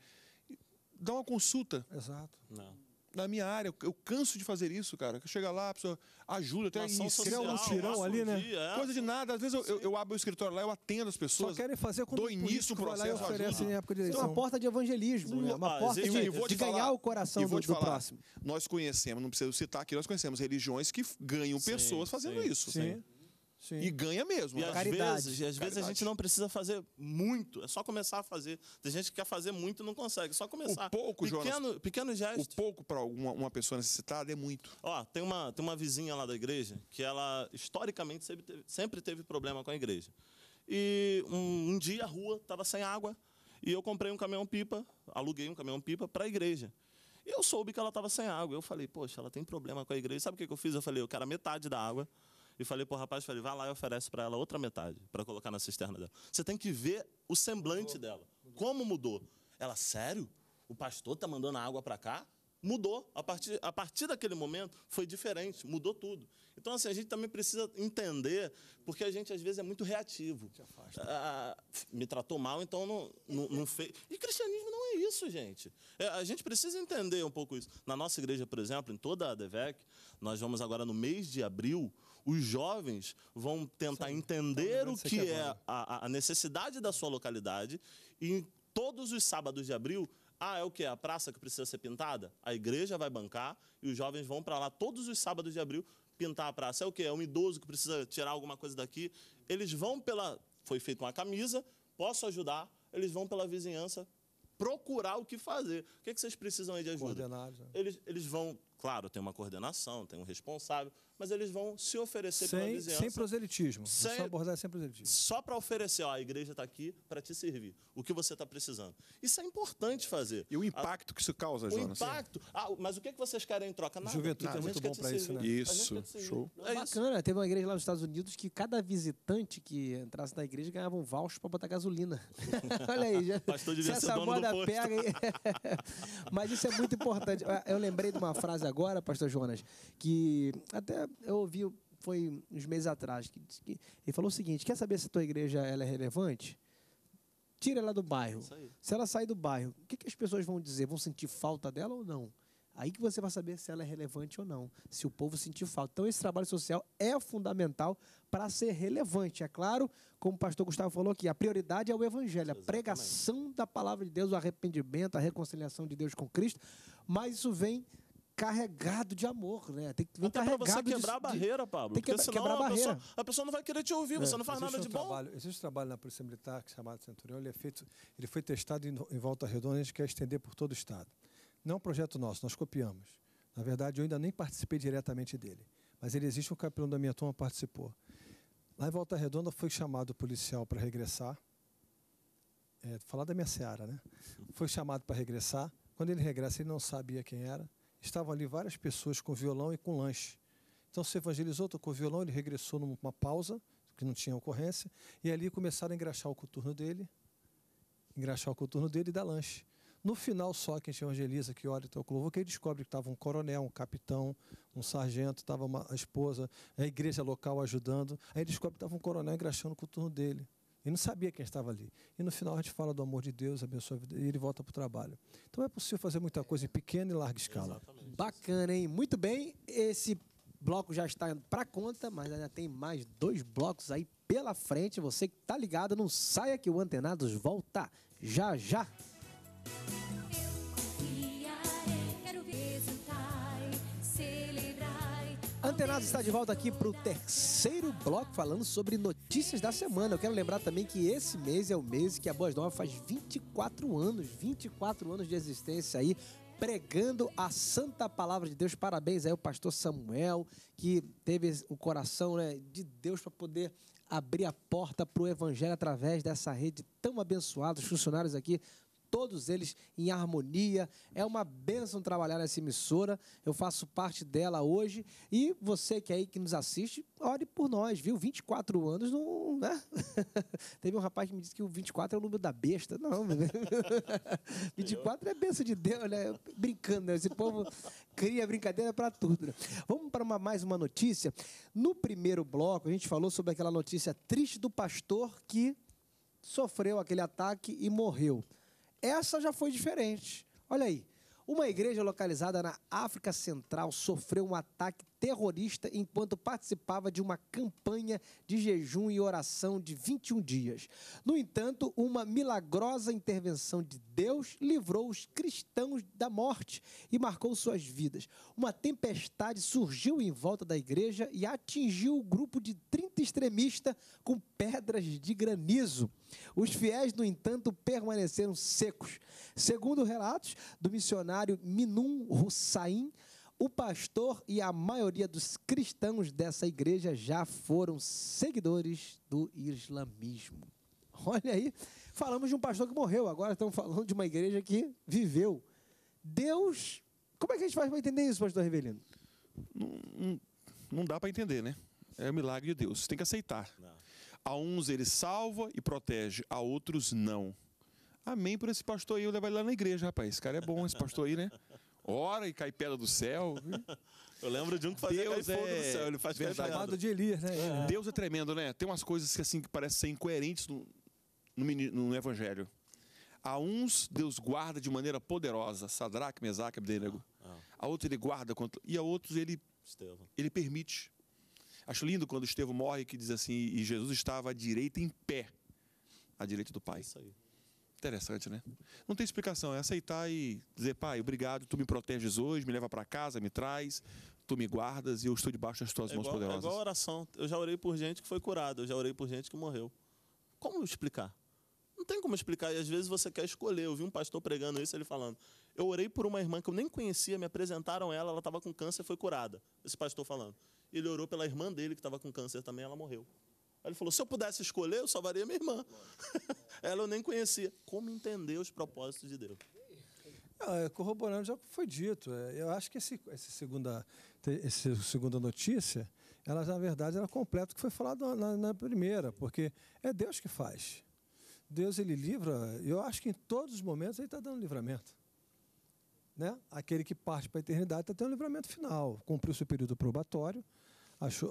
Dá uma consulta. Exato. Não na minha área, eu, canso de fazer isso, cara. Chega lá, a pessoa ajuda, até tirão, social, um tirão ali, né? Dia, é. Coisa de nada. Às vezes eu, eu, eu, abro o escritório lá, eu atendo as pessoas. Só querem fazer quando início o processo. Lá oferece ajuda. em época de eleição. É uma porta de evangelismo, né? uma ah, porta de, falar, ganhar o coração e vou te do, do próximo. Nós conhecemos, não preciso citar aqui, nós conhecemos religiões que ganham sim, pessoas fazendo sim, isso. Sim. sim. Né? Sim. E ganha mesmo. E né? às, Caridade. vezes, às vezes a gente não precisa fazer muito, é só começar a fazer. Tem gente que quer fazer muito e não consegue, é só começar. O pouco, pequeno, Jonas. Pequeno gesto. O pouco para uma, uma pessoa necessitada é muito. Ó, tem uma, tem uma vizinha lá da igreja que ela, historicamente, sempre teve, sempre teve problema com a igreja. E um, um dia a rua estava sem água e eu comprei um caminhão-pipa, aluguei um caminhão-pipa para a igreja. E eu soube que ela estava sem água. Eu falei, poxa, ela tem problema com a igreja. Sabe o que, que eu fiz? Eu falei, eu quero a metade da água e falei pro rapaz, falei, vai lá e oferece para ela outra metade, para colocar na cisterna dela. Você tem que ver o semblante mudou. dela. Mudou. Como mudou? Ela, sério? O pastor tá mandando a água para cá? Mudou. A partir, a partir daquele momento foi diferente, mudou tudo. Então, assim, a gente também precisa entender, porque a gente às vezes é muito reativo. Ah, me tratou mal, então não, não, não fez. E cristianismo não é isso, gente. É, a gente precisa entender um pouco isso. Na nossa igreja, por exemplo, em toda a DEVEC, nós vamos agora no mês de abril os jovens vão tentar Sim. entender o que é a, a necessidade da sua localidade e todos os sábados de abril ah, é o que? A praça que precisa ser pintada? A igreja vai bancar e os jovens vão para lá todos os sábados de abril pintar a praça. É o que? É um idoso que precisa tirar alguma coisa daqui. Eles vão pela. Foi feita uma camisa, posso ajudar. Eles vão pela vizinhança procurar o que fazer. O que, é que vocês precisam aí de ajuda? Coordenados. Né? Eles, eles vão, claro, tem uma coordenação, tem um responsável, mas eles vão se oferecer sem, para vizinhança. Sem proselitismo. É sem, só abordar sem proselitismo. Só para oferecer, ó, a igreja está aqui para te servir. O que você está precisando. Isso é importante fazer. E o impacto a, que isso causa, Jonas? O assim? impacto. Ah, mas o que, vocês querem em troca? Nada. Juventude é muito bom para isso, né? Isso. Show. É Bacana. Teve uma igreja lá nos Estados Unidos que cada visitante que entrasse na igreja ganhava um voucher para botar gasolina. (laughs) Olha aí. Já, Pastor devia se essa moda pega (laughs) mas isso é muito importante. Eu lembrei de uma frase agora, pastor Jonas, que até eu ouvi, foi uns meses atrás, que, que ele falou o seguinte: quer saber se a tua igreja ela é relevante? Tira ela do bairro. Se ela sair do bairro, o que, que as pessoas vão dizer? Vão sentir falta dela ou não? Aí que você vai saber se ela é relevante ou não, se o povo sentir falta. Então, esse trabalho social é fundamental para ser relevante. É claro, como o pastor Gustavo falou aqui, a prioridade é o evangelho, a pregação da palavra de Deus, o arrependimento, a reconciliação de Deus com Cristo, mas isso vem carregado de amor, né? Tem que vir Até carregado pra você quebrar de, a barreira, Pablo. Tem que quebrar, quebrar a, barreira. Pessoa, a pessoa não vai querer te ouvir, é, você não faz nada um de trabalho, bom. Existe um trabalho na Polícia Militar que é chamado Centurião, ele é feito, ele foi testado em, em Volta Redonda, a gente quer estender por todo o estado. Não é um projeto nosso, nós copiamos. Na verdade, eu ainda nem participei diretamente dele, mas ele existe, um capitão da minha turma participou. Lá em Volta Redonda foi chamado o policial para regressar. É, falar da minha seara, né? Foi chamado para regressar. Quando ele regressa, ele não sabia quem era estavam ali várias pessoas com violão e com lanche. Então se evangelizou, tocou violão, ele regressou numa pausa, que não tinha ocorrência, e ali começaram a engraxar o coturno dele, engraxar o coturno dele e dar lanche. No final só, quem evangeliza, que olha e toca louvor, que ele descobre que estava um coronel, um capitão, um sargento, estava uma a esposa, a igreja local ajudando. Aí ele descobre que estava um coronel engraxando o coturno dele e não sabia quem estava ali. E no final a gente fala do amor de Deus, abençoa a vida, e ele volta para o trabalho. Então é possível fazer muita coisa em pequena e larga escala. Exatamente. Bacana, hein? Muito bem. Esse bloco já está para conta, mas ainda tem mais dois blocos aí pela frente. Você que está ligado, não saia que o Antenados volta já já. Antenados está de volta aqui para o terceiro bloco falando sobre notícias da semana. Eu quero lembrar também que esse mês é o mês que a Boas Novas faz 24 anos, 24 anos de existência aí, pregando a santa palavra de Deus. Parabéns aí ao pastor Samuel, que teve o coração né, de Deus para poder abrir a porta para o evangelho através dessa rede tão abençoada. Os funcionários aqui todos eles em harmonia. É uma bênção trabalhar nessa emissora. Eu faço parte dela hoje. E você que é aí que nos assiste, ore por nós, viu? 24 anos não. Né? (laughs) Teve um rapaz que me disse que o 24 é o número da besta. Não, 24 (laughs) é bênção de Deus, né? Brincando, né? Esse povo cria brincadeira para tudo. Né? Vamos para uma, mais uma notícia. No primeiro bloco, a gente falou sobre aquela notícia triste do pastor que sofreu aquele ataque e morreu. Essa já foi diferente. Olha aí. Uma igreja localizada na África Central sofreu um ataque terrorista enquanto participava de uma campanha de jejum e oração de 21 dias. No entanto, uma milagrosa intervenção de Deus livrou os cristãos da morte e marcou suas vidas. Uma tempestade surgiu em volta da igreja e atingiu o grupo de 30 extremistas com pedras de granizo. Os fiéis, no entanto, permaneceram secos. Segundo relatos do missionário Minum Hussain, o pastor e a maioria dos cristãos dessa igreja já foram seguidores do islamismo. (laughs) Olha aí, falamos de um pastor que morreu, agora estamos falando de uma igreja que viveu. Deus. Como é que a gente faz para entender isso, pastor Revelino? Não, não, não dá para entender, né? É o milagre de Deus. Tem que aceitar. Não. A uns ele salva e protege, a outros não. Amém por esse pastor aí. Eu levo ele lá na igreja, rapaz. Esse cara é bom, esse pastor aí, né? (laughs) Ora e cai pedra do céu. (laughs) Eu lembro de um que fazia Deus é... fogo do é céu. Ele faz verdade. chamado de Elias, né? É. Deus é tremendo, né? Tem umas coisas que assim que parecem ser incoerentes no, no, no Evangelho. A uns Deus guarda de maneira poderosa, Sadraque, Mesaque, Abdenego. Ah, ah. A outros ele guarda contra, e a outros ele Estevão. ele permite. Acho lindo quando Estevão morre que diz assim, e Jesus estava à direita em pé, à direita do Pai. É isso aí. Interessante, né? Não tem explicação, é aceitar e dizer, pai, obrigado, tu me proteges hoje, me leva para casa, me traz, tu me guardas e eu estou debaixo das tuas é mãos igual, poderosas. É igual oração. Eu já orei por gente que foi curada, eu já orei por gente que morreu. Como explicar? Não tem como explicar. E às vezes você quer escolher. Eu vi um pastor pregando isso, ele falando: Eu orei por uma irmã que eu nem conhecia, me apresentaram ela, ela estava com câncer foi curada. Esse pastor falando. Ele orou pela irmã dele que estava com câncer também, ela morreu. Ele falou: se eu pudesse escolher, eu salvaria minha irmã. (laughs) Ela eu nem conhecia. Como entender os propósitos de Deus? Ah, é, corroborando já foi dito, é, eu acho que esse, esse segunda, essa segunda notícia, ela na verdade era completa o que foi falado na, na, primeira, porque é Deus que faz. Deus ele livra, eu acho que em todos os momentos ele está dando livramento. Né? Aquele que parte para a eternidade está tendo um livramento final, cumpriu seu período probatório,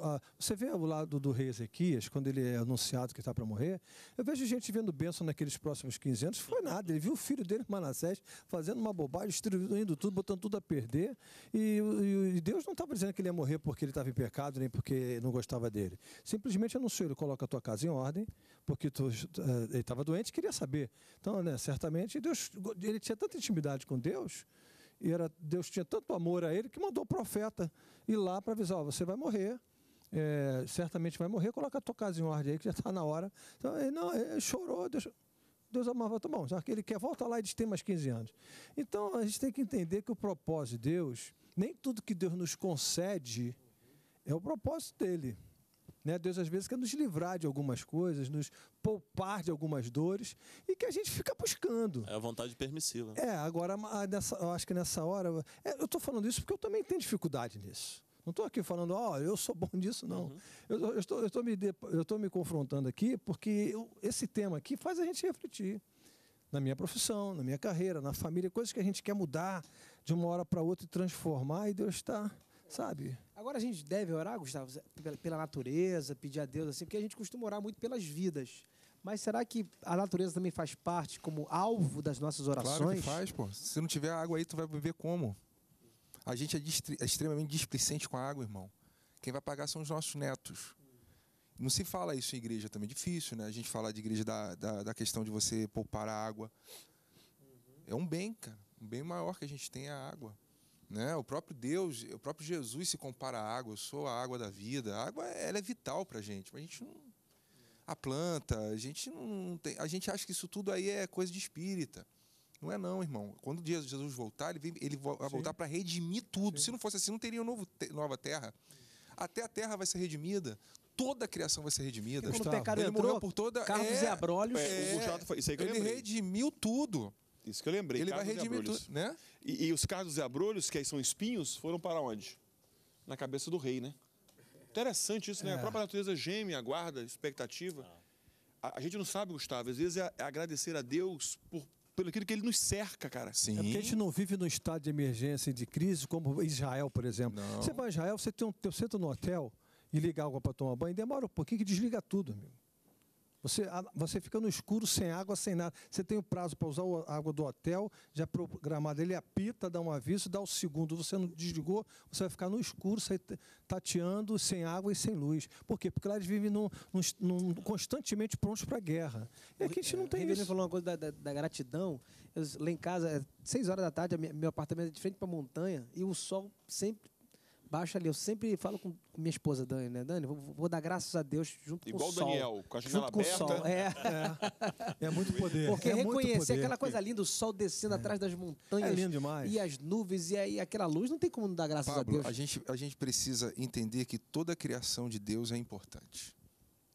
ah, você vê o lado do rei Ezequias, quando ele é anunciado que está para morrer, eu vejo gente vendo bênção naqueles próximos 15 anos. Foi nada, ele viu o filho dele, Manassés, fazendo uma bobagem, destruindo tudo, botando tudo a perder. E, e Deus não estava dizendo que ele ia morrer porque ele estava em pecado, nem porque não gostava dele. Simplesmente anunciou: ele coloca a tua casa em ordem, porque tu, eh, ele estava doente e queria saber. Então, né, certamente, Deus, ele tinha tanta intimidade com Deus e era, Deus tinha tanto amor a ele que mandou o profeta ir lá para avisar: oh, você vai morrer, é, certamente vai morrer, coloca a tua casa em ordem aí, que já está na hora. Então, ele, não, ele chorou, Deus, Deus amava, tá bom, já que ele quer, volta lá e diz: tem mais 15 anos. Então a gente tem que entender que o propósito de Deus, nem tudo que Deus nos concede é o propósito dele. Né? Deus às vezes quer nos livrar de algumas coisas, nos poupar de algumas dores e que a gente fica buscando. É a vontade permissiva. É, agora, nessa, eu acho que nessa hora. É, eu estou falando isso porque eu também tenho dificuldade nisso. Não estou aqui falando, ó, oh, eu sou bom disso, (laughs) não. Uhum. Eu estou me, me, confrontando aqui porque eu, esse tema aqui faz a gente refletir na minha profissão, na minha carreira, na família, coisas que a gente quer mudar de uma hora para outra e transformar, e Deus está Sabe? Agora a gente deve orar, Gustavo, pela natureza, pedir a Deus, assim, porque a gente costuma orar muito pelas vidas. Mas será que a natureza também faz parte como alvo das nossas orações? Claro que faz, pô. Se não tiver água aí, tu vai beber como? A gente é, é, extremamente displicente com a água, irmão. Quem vai pagar são os nossos netos. Não se fala isso em igreja também, é difícil, né? A gente fala de igreja da, da, da, questão de você poupar a água. É um bem, cara. Um bem maior que a gente tem é a água. Né? O próprio Deus, o próprio Jesus se compara à água. Eu sou a água da vida. A água ela é vital para a gente, mas a gente não. A planta, a gente não tem. A gente acha que isso tudo aí é coisa de espírita. Não é não, irmão. Quando Jesus voltar, ele, vem, ele vai voltar para redimir tudo. Sim. Se não fosse assim, não teria um novo te, nova terra. Até a terra vai ser redimida. Toda a criação vai ser redimida. Quando o pecado ele entrou, morreu por toda... Carlos é, e Abrolhos... É, isso aí que ele redimiu tudo. Isso que eu lembrei. Ele vai redimir tudo, né? E, e, os cardos e abrolhos, que aí são espinhos, foram para onde? Na cabeça do rei, né? Interessante isso, né? É. A própria natureza geme, aguarda, expectativa. A, a, gente não sabe, Gustavo, às vezes é, é agradecer a Deus por, pelo aquilo que ele nos cerca, cara. Sim. É porque a gente não vive num estado de emergência e de crise, como Israel, por exemplo. Não. Você vai a Israel, você tem um, você entra no hotel e liga água para tomar banho, demora um pouquinho que desliga tudo, amigo. Você, você fica no escuro, sem água, sem nada. Você tem o prazo para usar a água do hotel, já programado. Ele apita, dá um aviso, dá o um segundo. Você não desligou, você vai ficar no escuro, tateando, sem água e sem luz. Por quê? Porque lá eles vivem num, num, constantemente prontos para a guerra. E aqui a gente não é, tem Reverendo isso. falou uma coisa da, da, da gratidão. Eu, lá em casa, é seis horas da tarde, meu apartamento é de frente para a montanha e o sol sempre baixa ali. Eu sempre falo com minha esposa, Dani, né? Dani, vou, vou dar graças a Deus junto Igual com o sol. Igual Daniel, com a janela junto aberta. Com o sol. É. É. é muito (laughs) poder. Porque é reconhecer poder. aquela coisa linda, o sol descendo é. atrás das é montanhas. É lindo demais. E as nuvens e, aí aquela luz, não tem como não dar graças Pablo, a Deus. A gente, a gente precisa entender que toda a criação de Deus é importante.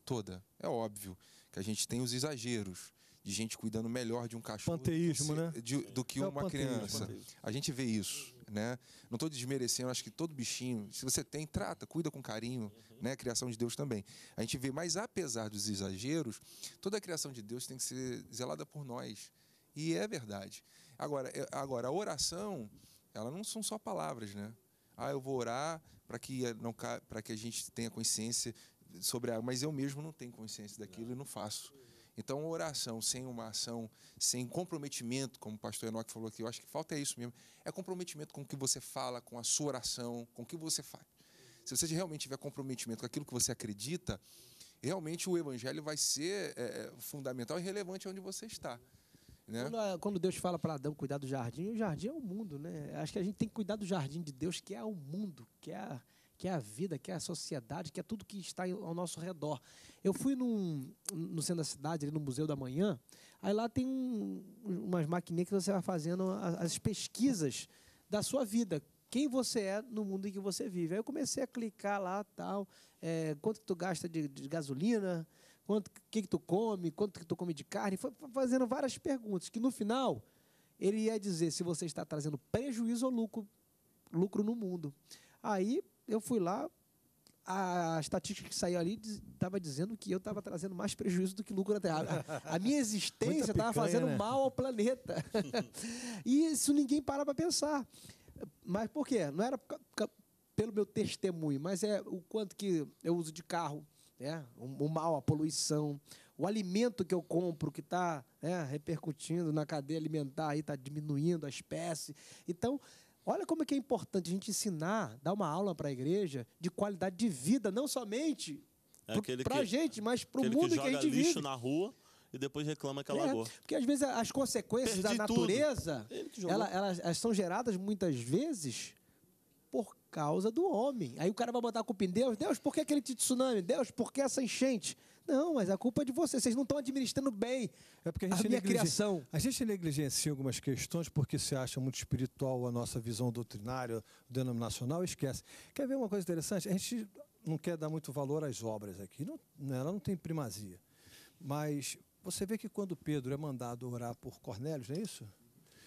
Toda. É óbvio que a gente tem os exageros de gente cuidando melhor de um cachorro. Panteísmo, do que, né? De, do que é uma panteísmo, criança. Panteísmo. A gente vê isso né? Não estou desmerecendo, acho que todo bichinho, se você tem, trata, cuida com carinho, uhum. né? A criação de Deus também. A gente vê, mas apesar dos exageros, toda a criação de Deus tem que ser zelada por nós. E é verdade. Agora, é, agora a oração, ela não são só palavras, né? Ah, eu vou orar para que eh, não para que a gente tenha consciência sobre algo, mas eu mesmo não tenho consciência daquilo não. e não faço. Então, oração sem uma ação, sem comprometimento, como o pastor Enoque falou aqui, eu acho que falta é isso mesmo. É comprometimento com o que você fala, com a sua oração, com o que você faz. Se você realmente tiver comprometimento com aquilo que você acredita, realmente o evangelho vai ser é, é fundamental e relevante onde você está. Né? Quando, quando, Deus fala para Adão cuidar do jardim, o jardim é o mundo, né? Acho que a gente tem que cuidar do jardim de Deus, que é o mundo, que é a, que é a vida, que é a sociedade, que é tudo que está ao nosso redor. Eu fui num, no centro da cidade, ali no Museu da Manhã, aí lá tem um, umas maquininhas que você vai fazendo as pesquisas da sua vida, quem você é no mundo em que você vive. Aí eu comecei a clicar lá, tal, é, quanto que tu gasta de, de gasolina, quanto que, que tu come, quanto que tu come de carne, foi fazendo várias perguntas que no final ele ia dizer se você está trazendo prejuízo ou lucro, lucro no mundo. Aí eu fui lá, a estatística que saiu ali estava dizendo que eu estava trazendo mais prejuízo do que lucro na Terra. A, minha (laughs) existência estava fazendo né? mal ao planeta. (laughs) e isso ninguém para para pensar. Mas por quê? Não era pelo meu testemunho, mas é o quanto que eu uso de carro, né? o, o mal, a poluição, o alimento que eu compro que está né, repercutindo na cadeia alimentar, está diminuindo a espécie. Então, Olha como é que é importante a gente ensinar, dar uma aula para a igreja de qualidade de vida, não somente é para a gente, mas para o mundo que, joga que a gente lixo vive. na rua e depois reclama que é, lagoa. Porque às vezes as consequências Perdi da natureza, ela, elas, elas, são geradas muitas vezes por causa do homem. Aí o cara vai botar a culpa em Deus. Deus, por que aquele tsunami? Deus, por que essa enchente? Não, mas a culpa é de vocês. Vocês não estão administrando bem é porque a, gente a minha criação. A gente negligencia algumas questões porque se acha muito espiritual a nossa visão doutrinária, denominacional, esquece. Quer ver uma coisa interessante? A gente não quer dar muito valor às obras aqui. Não, né, ela não tem primazia. Mas você vê que quando Pedro é mandado orar por Cornélio, não é isso?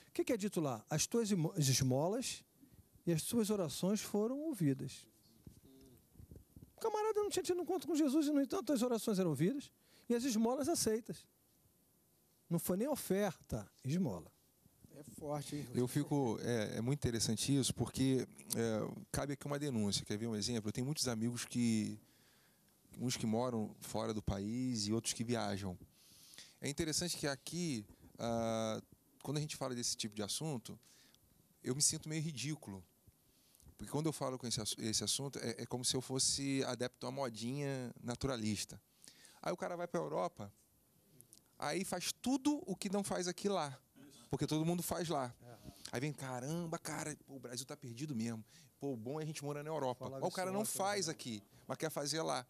O que, que é dito lá? As tuas esmolas e as tuas orações foram ouvidas. O camarada não tinha tido encontro com Jesus e, no entanto, as orações eram ouvidas e as esmolas aceitas. Não foi nem oferta, esmola. É forte. Hein? Eu fico. É, é, muito interessante isso, porque é, cabe aqui uma denúncia. Quer ver um exemplo? Eu tenho muitos amigos que. uns que moram fora do país e outros que viajam. É interessante que aqui, ah, quando a gente fala desse tipo de assunto, eu me sinto meio ridículo. Porque quando eu falo com esse, esse assunto, é, é como se eu fosse adepto a modinha naturalista. Aí o cara vai para a Europa, aí faz tudo o que não faz aqui lá. Porque todo mundo faz lá. É. Aí vem, caramba, cara, pô, o Brasil tá perdido mesmo. Pô, o bom é a gente morar na Europa. Mas o cara não né? faz aqui, mas quer fazer lá.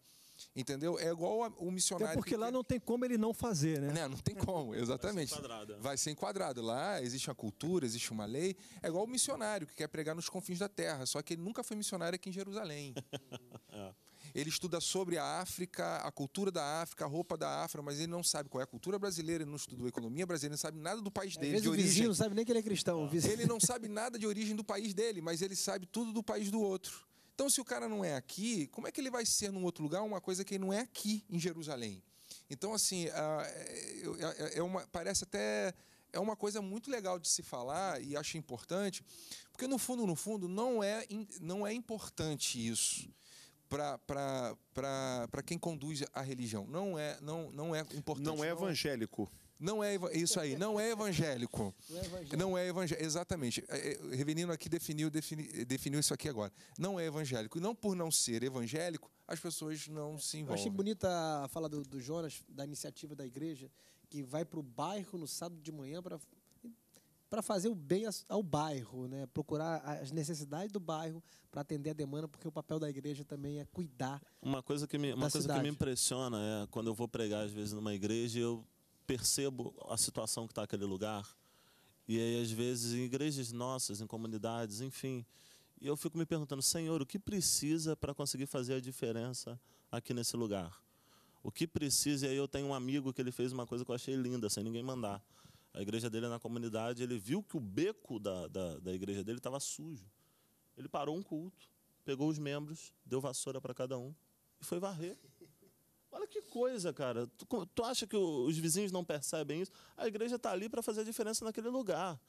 Entendeu? É igual o missionário. É porque lá não tem como ele não fazer, né? Não, não tem como, exatamente. (laughs) Vai ser enquadrado. Vai ser enquadrado. Lá existe a cultura, existe uma lei. É igual o missionário que quer pregar nos confins da terra, só que ele nunca foi missionário aqui em Jerusalém. (laughs) É. Ele estuda sobre a África, a cultura da África, a roupa da África, mas ele não sabe qual é a cultura brasileira, ele não estudou economia brasileira, não sabe nada do país dele, é, de origem. O vizinho não sabe nem que ele é cristão. É. Ele não sabe nada de origem do país dele, mas ele sabe tudo do país do outro. Então, se o cara não é aqui, como é que ele vai ser num outro lugar uma coisa que ele não é aqui em Jerusalém? Então, assim, ah, é, é, é uma, parece até é uma coisa muito legal de se falar e acho importante, porque no fundo, no fundo, não é, não é importante isso para quem conduz a religião. Não é, não, não é importante. Não é evangélico. Não. Não é isso aí, não é evangélico. (laughs) Não é evangélico. É exatamente. É, é, Revenino aqui definiu, defini, definiu isso aqui agora. Não é evangélico. E não por não ser evangélico, as pessoas não se envolvem. Eu achei bonita a fala do, do Jonas, da iniciativa da igreja, que vai para o bairro no sábado de manhã para para fazer o bem ao bairro, né? procurar as necessidades do bairro para atender a demanda, porque o papel da igreja também é cuidar. Uma coisa que me, uma coisa cidade. que me impressiona é quando eu vou pregar, às vezes, numa igreja, eu percebo a situação que está aquele lugar. E aí, às vezes, em igrejas nossas, em comunidades, enfim. E eu fico me perguntando, Senhor, o que precisa para conseguir fazer a diferença aqui nesse lugar? O que precisa? E aí eu tenho um amigo que ele fez uma coisa que eu achei linda, sem ninguém mandar. A igreja dele é na comunidade, ele viu que o beco da, da, da igreja dele estava sujo. Ele parou um culto, pegou os membros, deu vassoura para cada um e foi varrer. Olha que coisa, cara. Tu, tu acha que os vizinhos não percebem isso? A igreja está ali para fazer a diferença naquele lugar.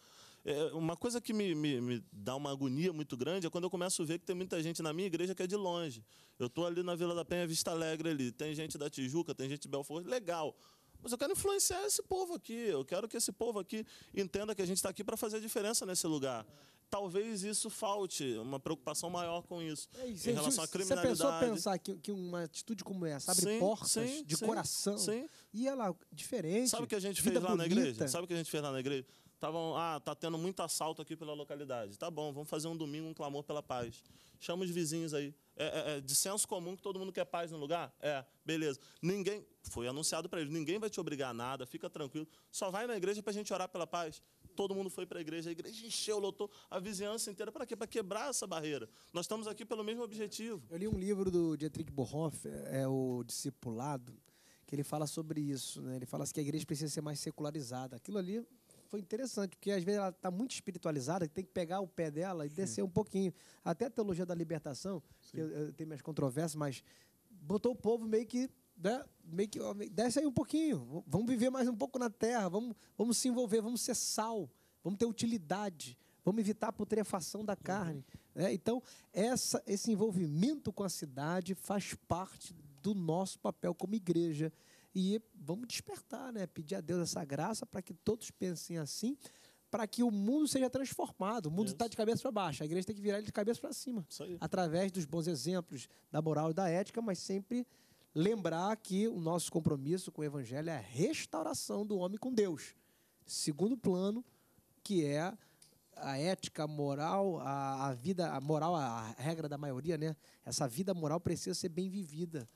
É, uma coisa que me, me, me, dá uma agonia muito grande é quando eu começo a ver que tem muita gente na minha igreja que é de longe. Eu estou ali na Vila da Penha, Vista Alegre ali. Tem gente da Tijuca, tem gente de Belfort. Legal. Mas eu quero influenciar esse povo aqui. Eu quero que esse povo aqui entenda que a gente está aqui para fazer a diferença nesse lugar talvez isso falte, uma preocupação maior com isso. É isso em é relação à criminalidade. Se a pessoa pensar que, que uma atitude como essa abre sim, portas sim, de sim, coração, e ela diferente. Sabe o que a gente fez lá bonita. na igreja? Sabe o que a gente fez lá na igreja? Estavam, ah, tá tendo muito assalto aqui pela localidade. Tá bom, vamos fazer um domingo, um clamor pela paz. Chama os vizinhos aí. É, é, é de senso comum que todo mundo quer paz no lugar? É, beleza. Ninguém, foi anunciado para eles, ninguém vai te obrigar a nada, fica tranquilo. Só vai na igreja para a gente orar pela paz todo mundo foi para a igreja, a igreja encheu, lotou a vizinhança inteira. Para quê? Para quebrar essa barreira. Nós estamos aqui pelo mesmo objetivo. Eu li um livro do Dietrich Bonhoeffer, é, é o Discipulado, que ele fala sobre isso. Né? Ele fala que a igreja precisa ser mais secularizada. Aquilo ali foi interessante, porque às vezes ela está muito espiritualizada, tem que pegar o pé dela e descer um pouquinho. Até a teologia da libertação, que eu, eu tenho minhas controvérsias, mas botou o povo meio que né, meio que, desce aí um pouquinho, vamos viver mais um pouco na terra, vamos, vamos se envolver, vamos ser sal, vamos ter utilidade, vamos evitar a putrefação da carne. Uhum. Né? Então, essa, esse envolvimento com a cidade faz parte do nosso papel como igreja. E vamos despertar, né? pedir a Deus essa graça para que todos pensem assim, para que o mundo seja transformado. O mundo está de cabeça para baixo, a igreja tem que virar ele de cabeça para cima, através dos bons exemplos, da moral e da ética, mas sempre lembrar que o nosso compromisso com o Evangelho é a restauração do homem com Deus. Segundo plano, que é a ética, a moral, a, a vida, a moral, a regra da maioria, né? Essa vida moral precisa ser bem vivida,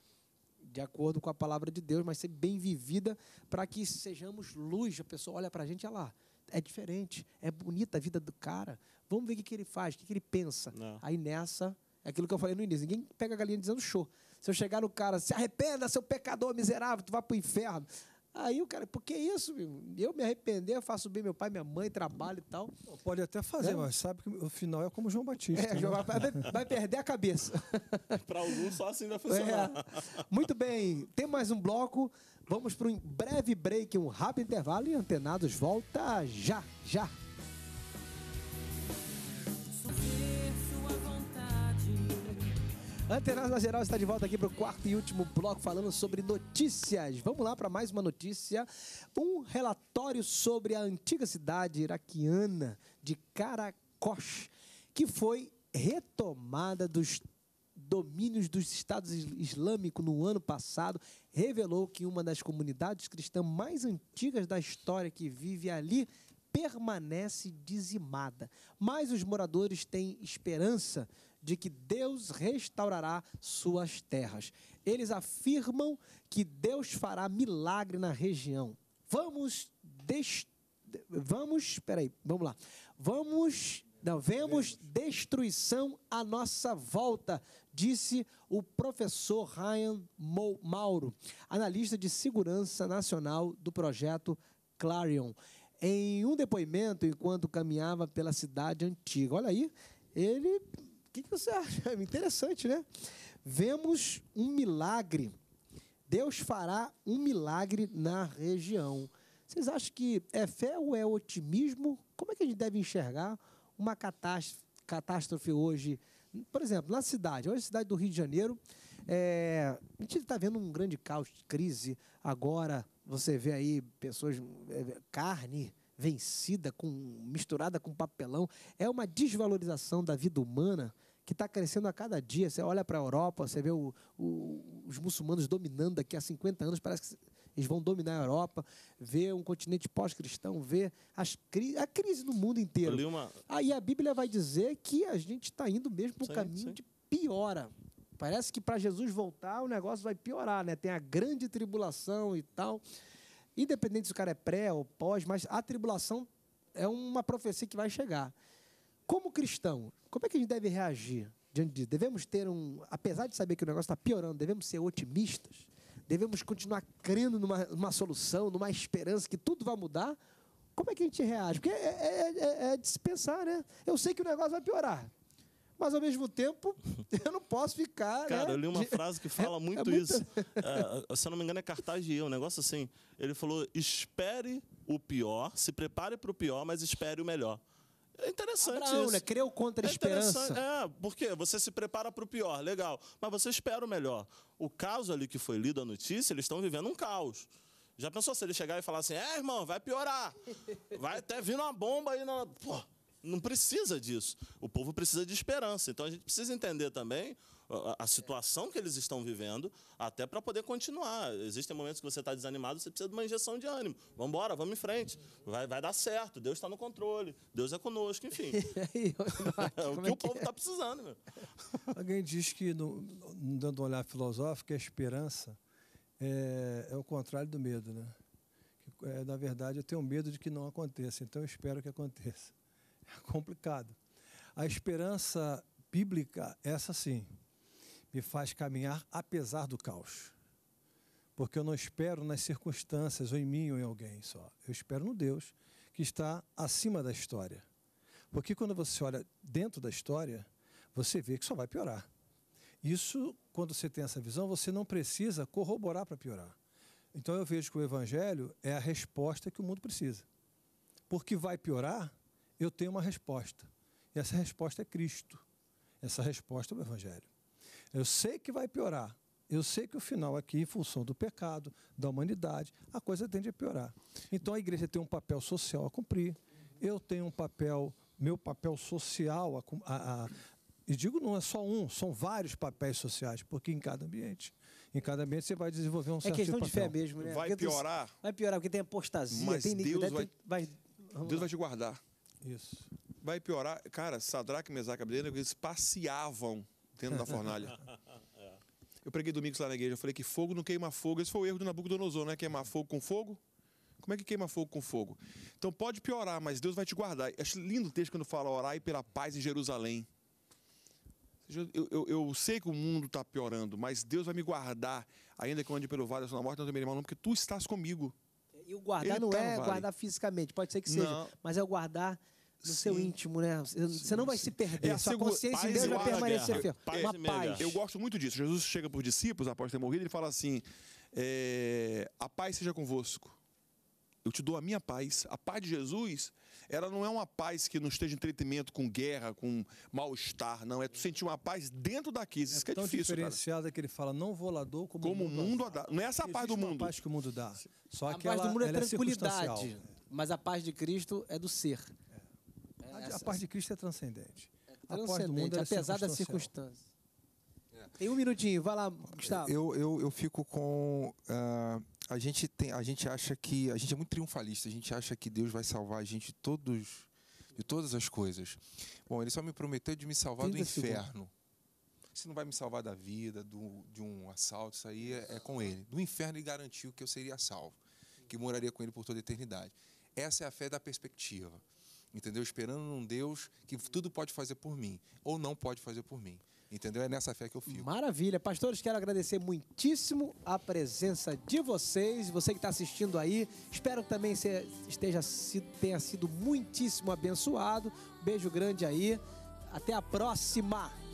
de acordo com a palavra de Deus, mas ser bem vivida para que sejamos luz. A pessoa olha para a gente, olha lá, é diferente, é bonita a vida do cara. Vamos ver o que, que ele faz, o que, que ele pensa. Não. Aí nessa, é aquilo que eu falei no início, ninguém pega a galinha dizendo show. Se eu chegar no cara, se arrependa, seu pecador miserável, tu vai para o inferno. Aí o cara, por que isso? Meu? Eu me arrepender, eu faço bem meu pai, minha mãe, trabalho e tal. Pode até fazer, é. mas sabe que o final é como João Batista. É, né? João, vai, vai, perder a cabeça. (laughs) Para alguns só assim vai funcionar. É. Muito bem, tem mais um bloco. Vamos para um breve break, um rápido intervalo e antenados volta já, já. Antenas na Geral está de volta aqui para o quarto e último bloco falando sobre notícias. Vamos lá para mais uma notícia. Um relatório sobre a antiga cidade iraquiana de Karakosh, que foi retomada dos domínios dos Estados Islâmicos no ano passado, revelou que uma das comunidades cristãs mais antigas da história que vive ali permanece dizimada. Mas os moradores têm esperança de que Deus restaurará suas terras. Eles afirmam que Deus fará milagre na região. Vamos des... vamos, peraí, vamos lá. Vamos não, vemos destruição à nossa volta, disse o professor Ryan Mauro, analista de segurança nacional do projeto Clarion, em um depoimento enquanto caminhava pela cidade antiga. Olha aí, ele que, que você acha? (laughs) Interessante, né? Vemos um milagre. Deus fará um milagre na região. Vocês acham que é fé ou é otimismo? Como é que a gente deve enxergar uma catástrofe hoje? Por exemplo, na cidade, hoje a cidade do Rio de Janeiro, é... a gente está vendo um grande caos, crise. Agora você vê aí pessoas, é, é, carne vencida, com, misturada com papelão. É uma desvalorização da vida humana que está crescendo a cada dia. Você olha para a Europa, você vê o, o, os muçulmanos dominando daqui a 50 anos, parece que eles vão dominar a Europa, vê um continente pós-cristão, vê as cri a crise no mundo inteiro. Uma... Aí ah, a Bíblia vai dizer que a gente está indo mesmo para um caminho sim. de piora. Parece que para Jesus voltar o negócio vai piorar, né? Tem a grande tribulação e tal. Independente se o cara é pré ou pós, mas a tribulação é uma profecia que vai chegar. Como cristão, como é que a gente deve reagir diante disso? Devemos ter um. Apesar de saber que o negócio está piorando, devemos ser otimistas? Devemos continuar crendo numa, numa, solução, numa esperança que tudo vai mudar? Como é que a gente reage? Porque é, é, é, é de se pensar, né? Eu sei que o negócio vai piorar mas ao mesmo tempo (laughs) eu não posso ficar. Né? Cara, né? eu li uma frase que (laughs) é fala muito, é, isso. É, se eu não me engano, é cartaz de eu, um negócio assim. Ele falou: espere o pior, se prepare para o pior, mas espere o melhor. É interessante Abraão, né? isso. né? Creu contra a é esperança. É, porque você se prepara para o pior, legal. Mas você espera o melhor. O caso ali que foi lido a notícia, eles estão vivendo um caos. Já pensou se ele chegar e falar assim, é, irmão, vai piorar. Vai até vir uma bomba aí na... Pô, não precisa disso. O povo precisa de esperança. Então a gente precisa entender também a, situação que eles estão vivendo, até para poder continuar. Existem momentos que você está desanimado, você precisa de uma injeção de ânimo. Vamos embora, vamos em frente. Vai, vai dar certo, Deus está no controle, Deus é conosco, enfim. (laughs) É, é o que o povo está é? precisando. Meu. Alguém diz que, no, dando um olhar filosófico, a esperança é, é o contrário do medo, né? É, na verdade, eu tenho medo de que não aconteça, então eu espero que aconteça. (laughs) É complicado. A esperança bíblica, essa sim, me faz caminhar apesar do caos. Porque eu não espero nas circunstâncias, ou em mim, ou em alguém só. Eu espero no Deus que está acima da história. Porque quando você olha dentro da história, você vê que só vai piorar. Isso, quando você tem essa visão, você não precisa corroborar para piorar. Então eu vejo que o Evangelho é a resposta que o mundo precisa. Porque vai piorar, eu tenho uma resposta. E essa resposta é Cristo. Essa resposta é o Evangelho. Eu sei que vai piorar. Eu sei que o final aqui, em função do pecado, da humanidade, a coisa tende a piorar. Então a igreja tem um papel social a cumprir. Eu tenho um papel, meu papel social a, a, a e digo não é só um, são vários papéis sociais, porque em cada ambiente, em cada ambiente você vai desenvolver um é certo papel. É questão de, fé mesmo, né? Vai porque piorar. Vai piorar porque tem apostasia, mas tem Deus né? vai, tem, vai Deus lá. vai te guardar. Isso. Vai piorar. Cara, Sadraque, Mesac, e eles passeavam dentro da fornalha. Eu preguei domingos lá na igreja, eu falei que fogo não queima fogo. Esse foi o erro do Nabucodonosor, né? Queimar fogo com fogo. Como é que queima fogo com fogo? Então pode piorar, mas Deus vai te guardar. Eu acho lindo o texto quando fala orar pela paz em Jerusalém. Eu, eu, eu sei que o mundo está piorando, mas Deus vai me guardar, ainda que eu ande pelo vale da morte, não temerei mal, não, porque tu estás comigo. E o guardar Ele não tá é vale. guardar fisicamente, pode ser que seja, não. mas é o guardar no Sim. seu íntimo, né? Você não vai se perder. É Sua consciência paz Deus vai permanecer fiel. Paz uma paz. Eu gosto muito disso. Jesus chega para os discípulos, após ter morrido, ele fala assim: é, A paz seja convosco. Eu te dou a minha paz. A paz de Jesus, ela não é uma paz que não esteja em tratamento com guerra, com mal-estar, não. É tu sentir uma paz dentro daqui. Isso é, que é tão difícil. diferenciada que ele fala, não vou lá dou como, como o mundo, mundo dá. Não é essa a paz do mundo. paz que o mundo dá. Só a que paz ela, do mundo é, é tranquilidade. É mas a paz de Cristo é do ser. Essa, a parte de Cristo é transcendente. É transcendente, a do mundo é apesar das circunstâncias. É. Tem um minutinho, vai lá, Gustavo. Eu, eu, eu fico com. Uh, a, gente tem, a gente acha que. A gente é muito triunfalista, a gente acha que Deus vai salvar a gente todos, de todas as coisas. Bom, ele só me prometeu de me salvar do inferno. Se não vai me salvar da vida, do, de um assalto, isso aí é, é com ele. Do inferno ele garantiu que eu seria salvo, que moraria com ele por toda a eternidade. Essa é a fé da perspectiva entendeu? Esperando num Deus que tudo pode fazer por mim ou não pode fazer por mim, entendeu? É nessa fé que eu fico. Maravilha, pastores, quero agradecer muitíssimo a presença de vocês, você que está assistindo aí. Espero que também você esteja tenha sido muitíssimo abençoado. Beijo grande aí. Até a próxima.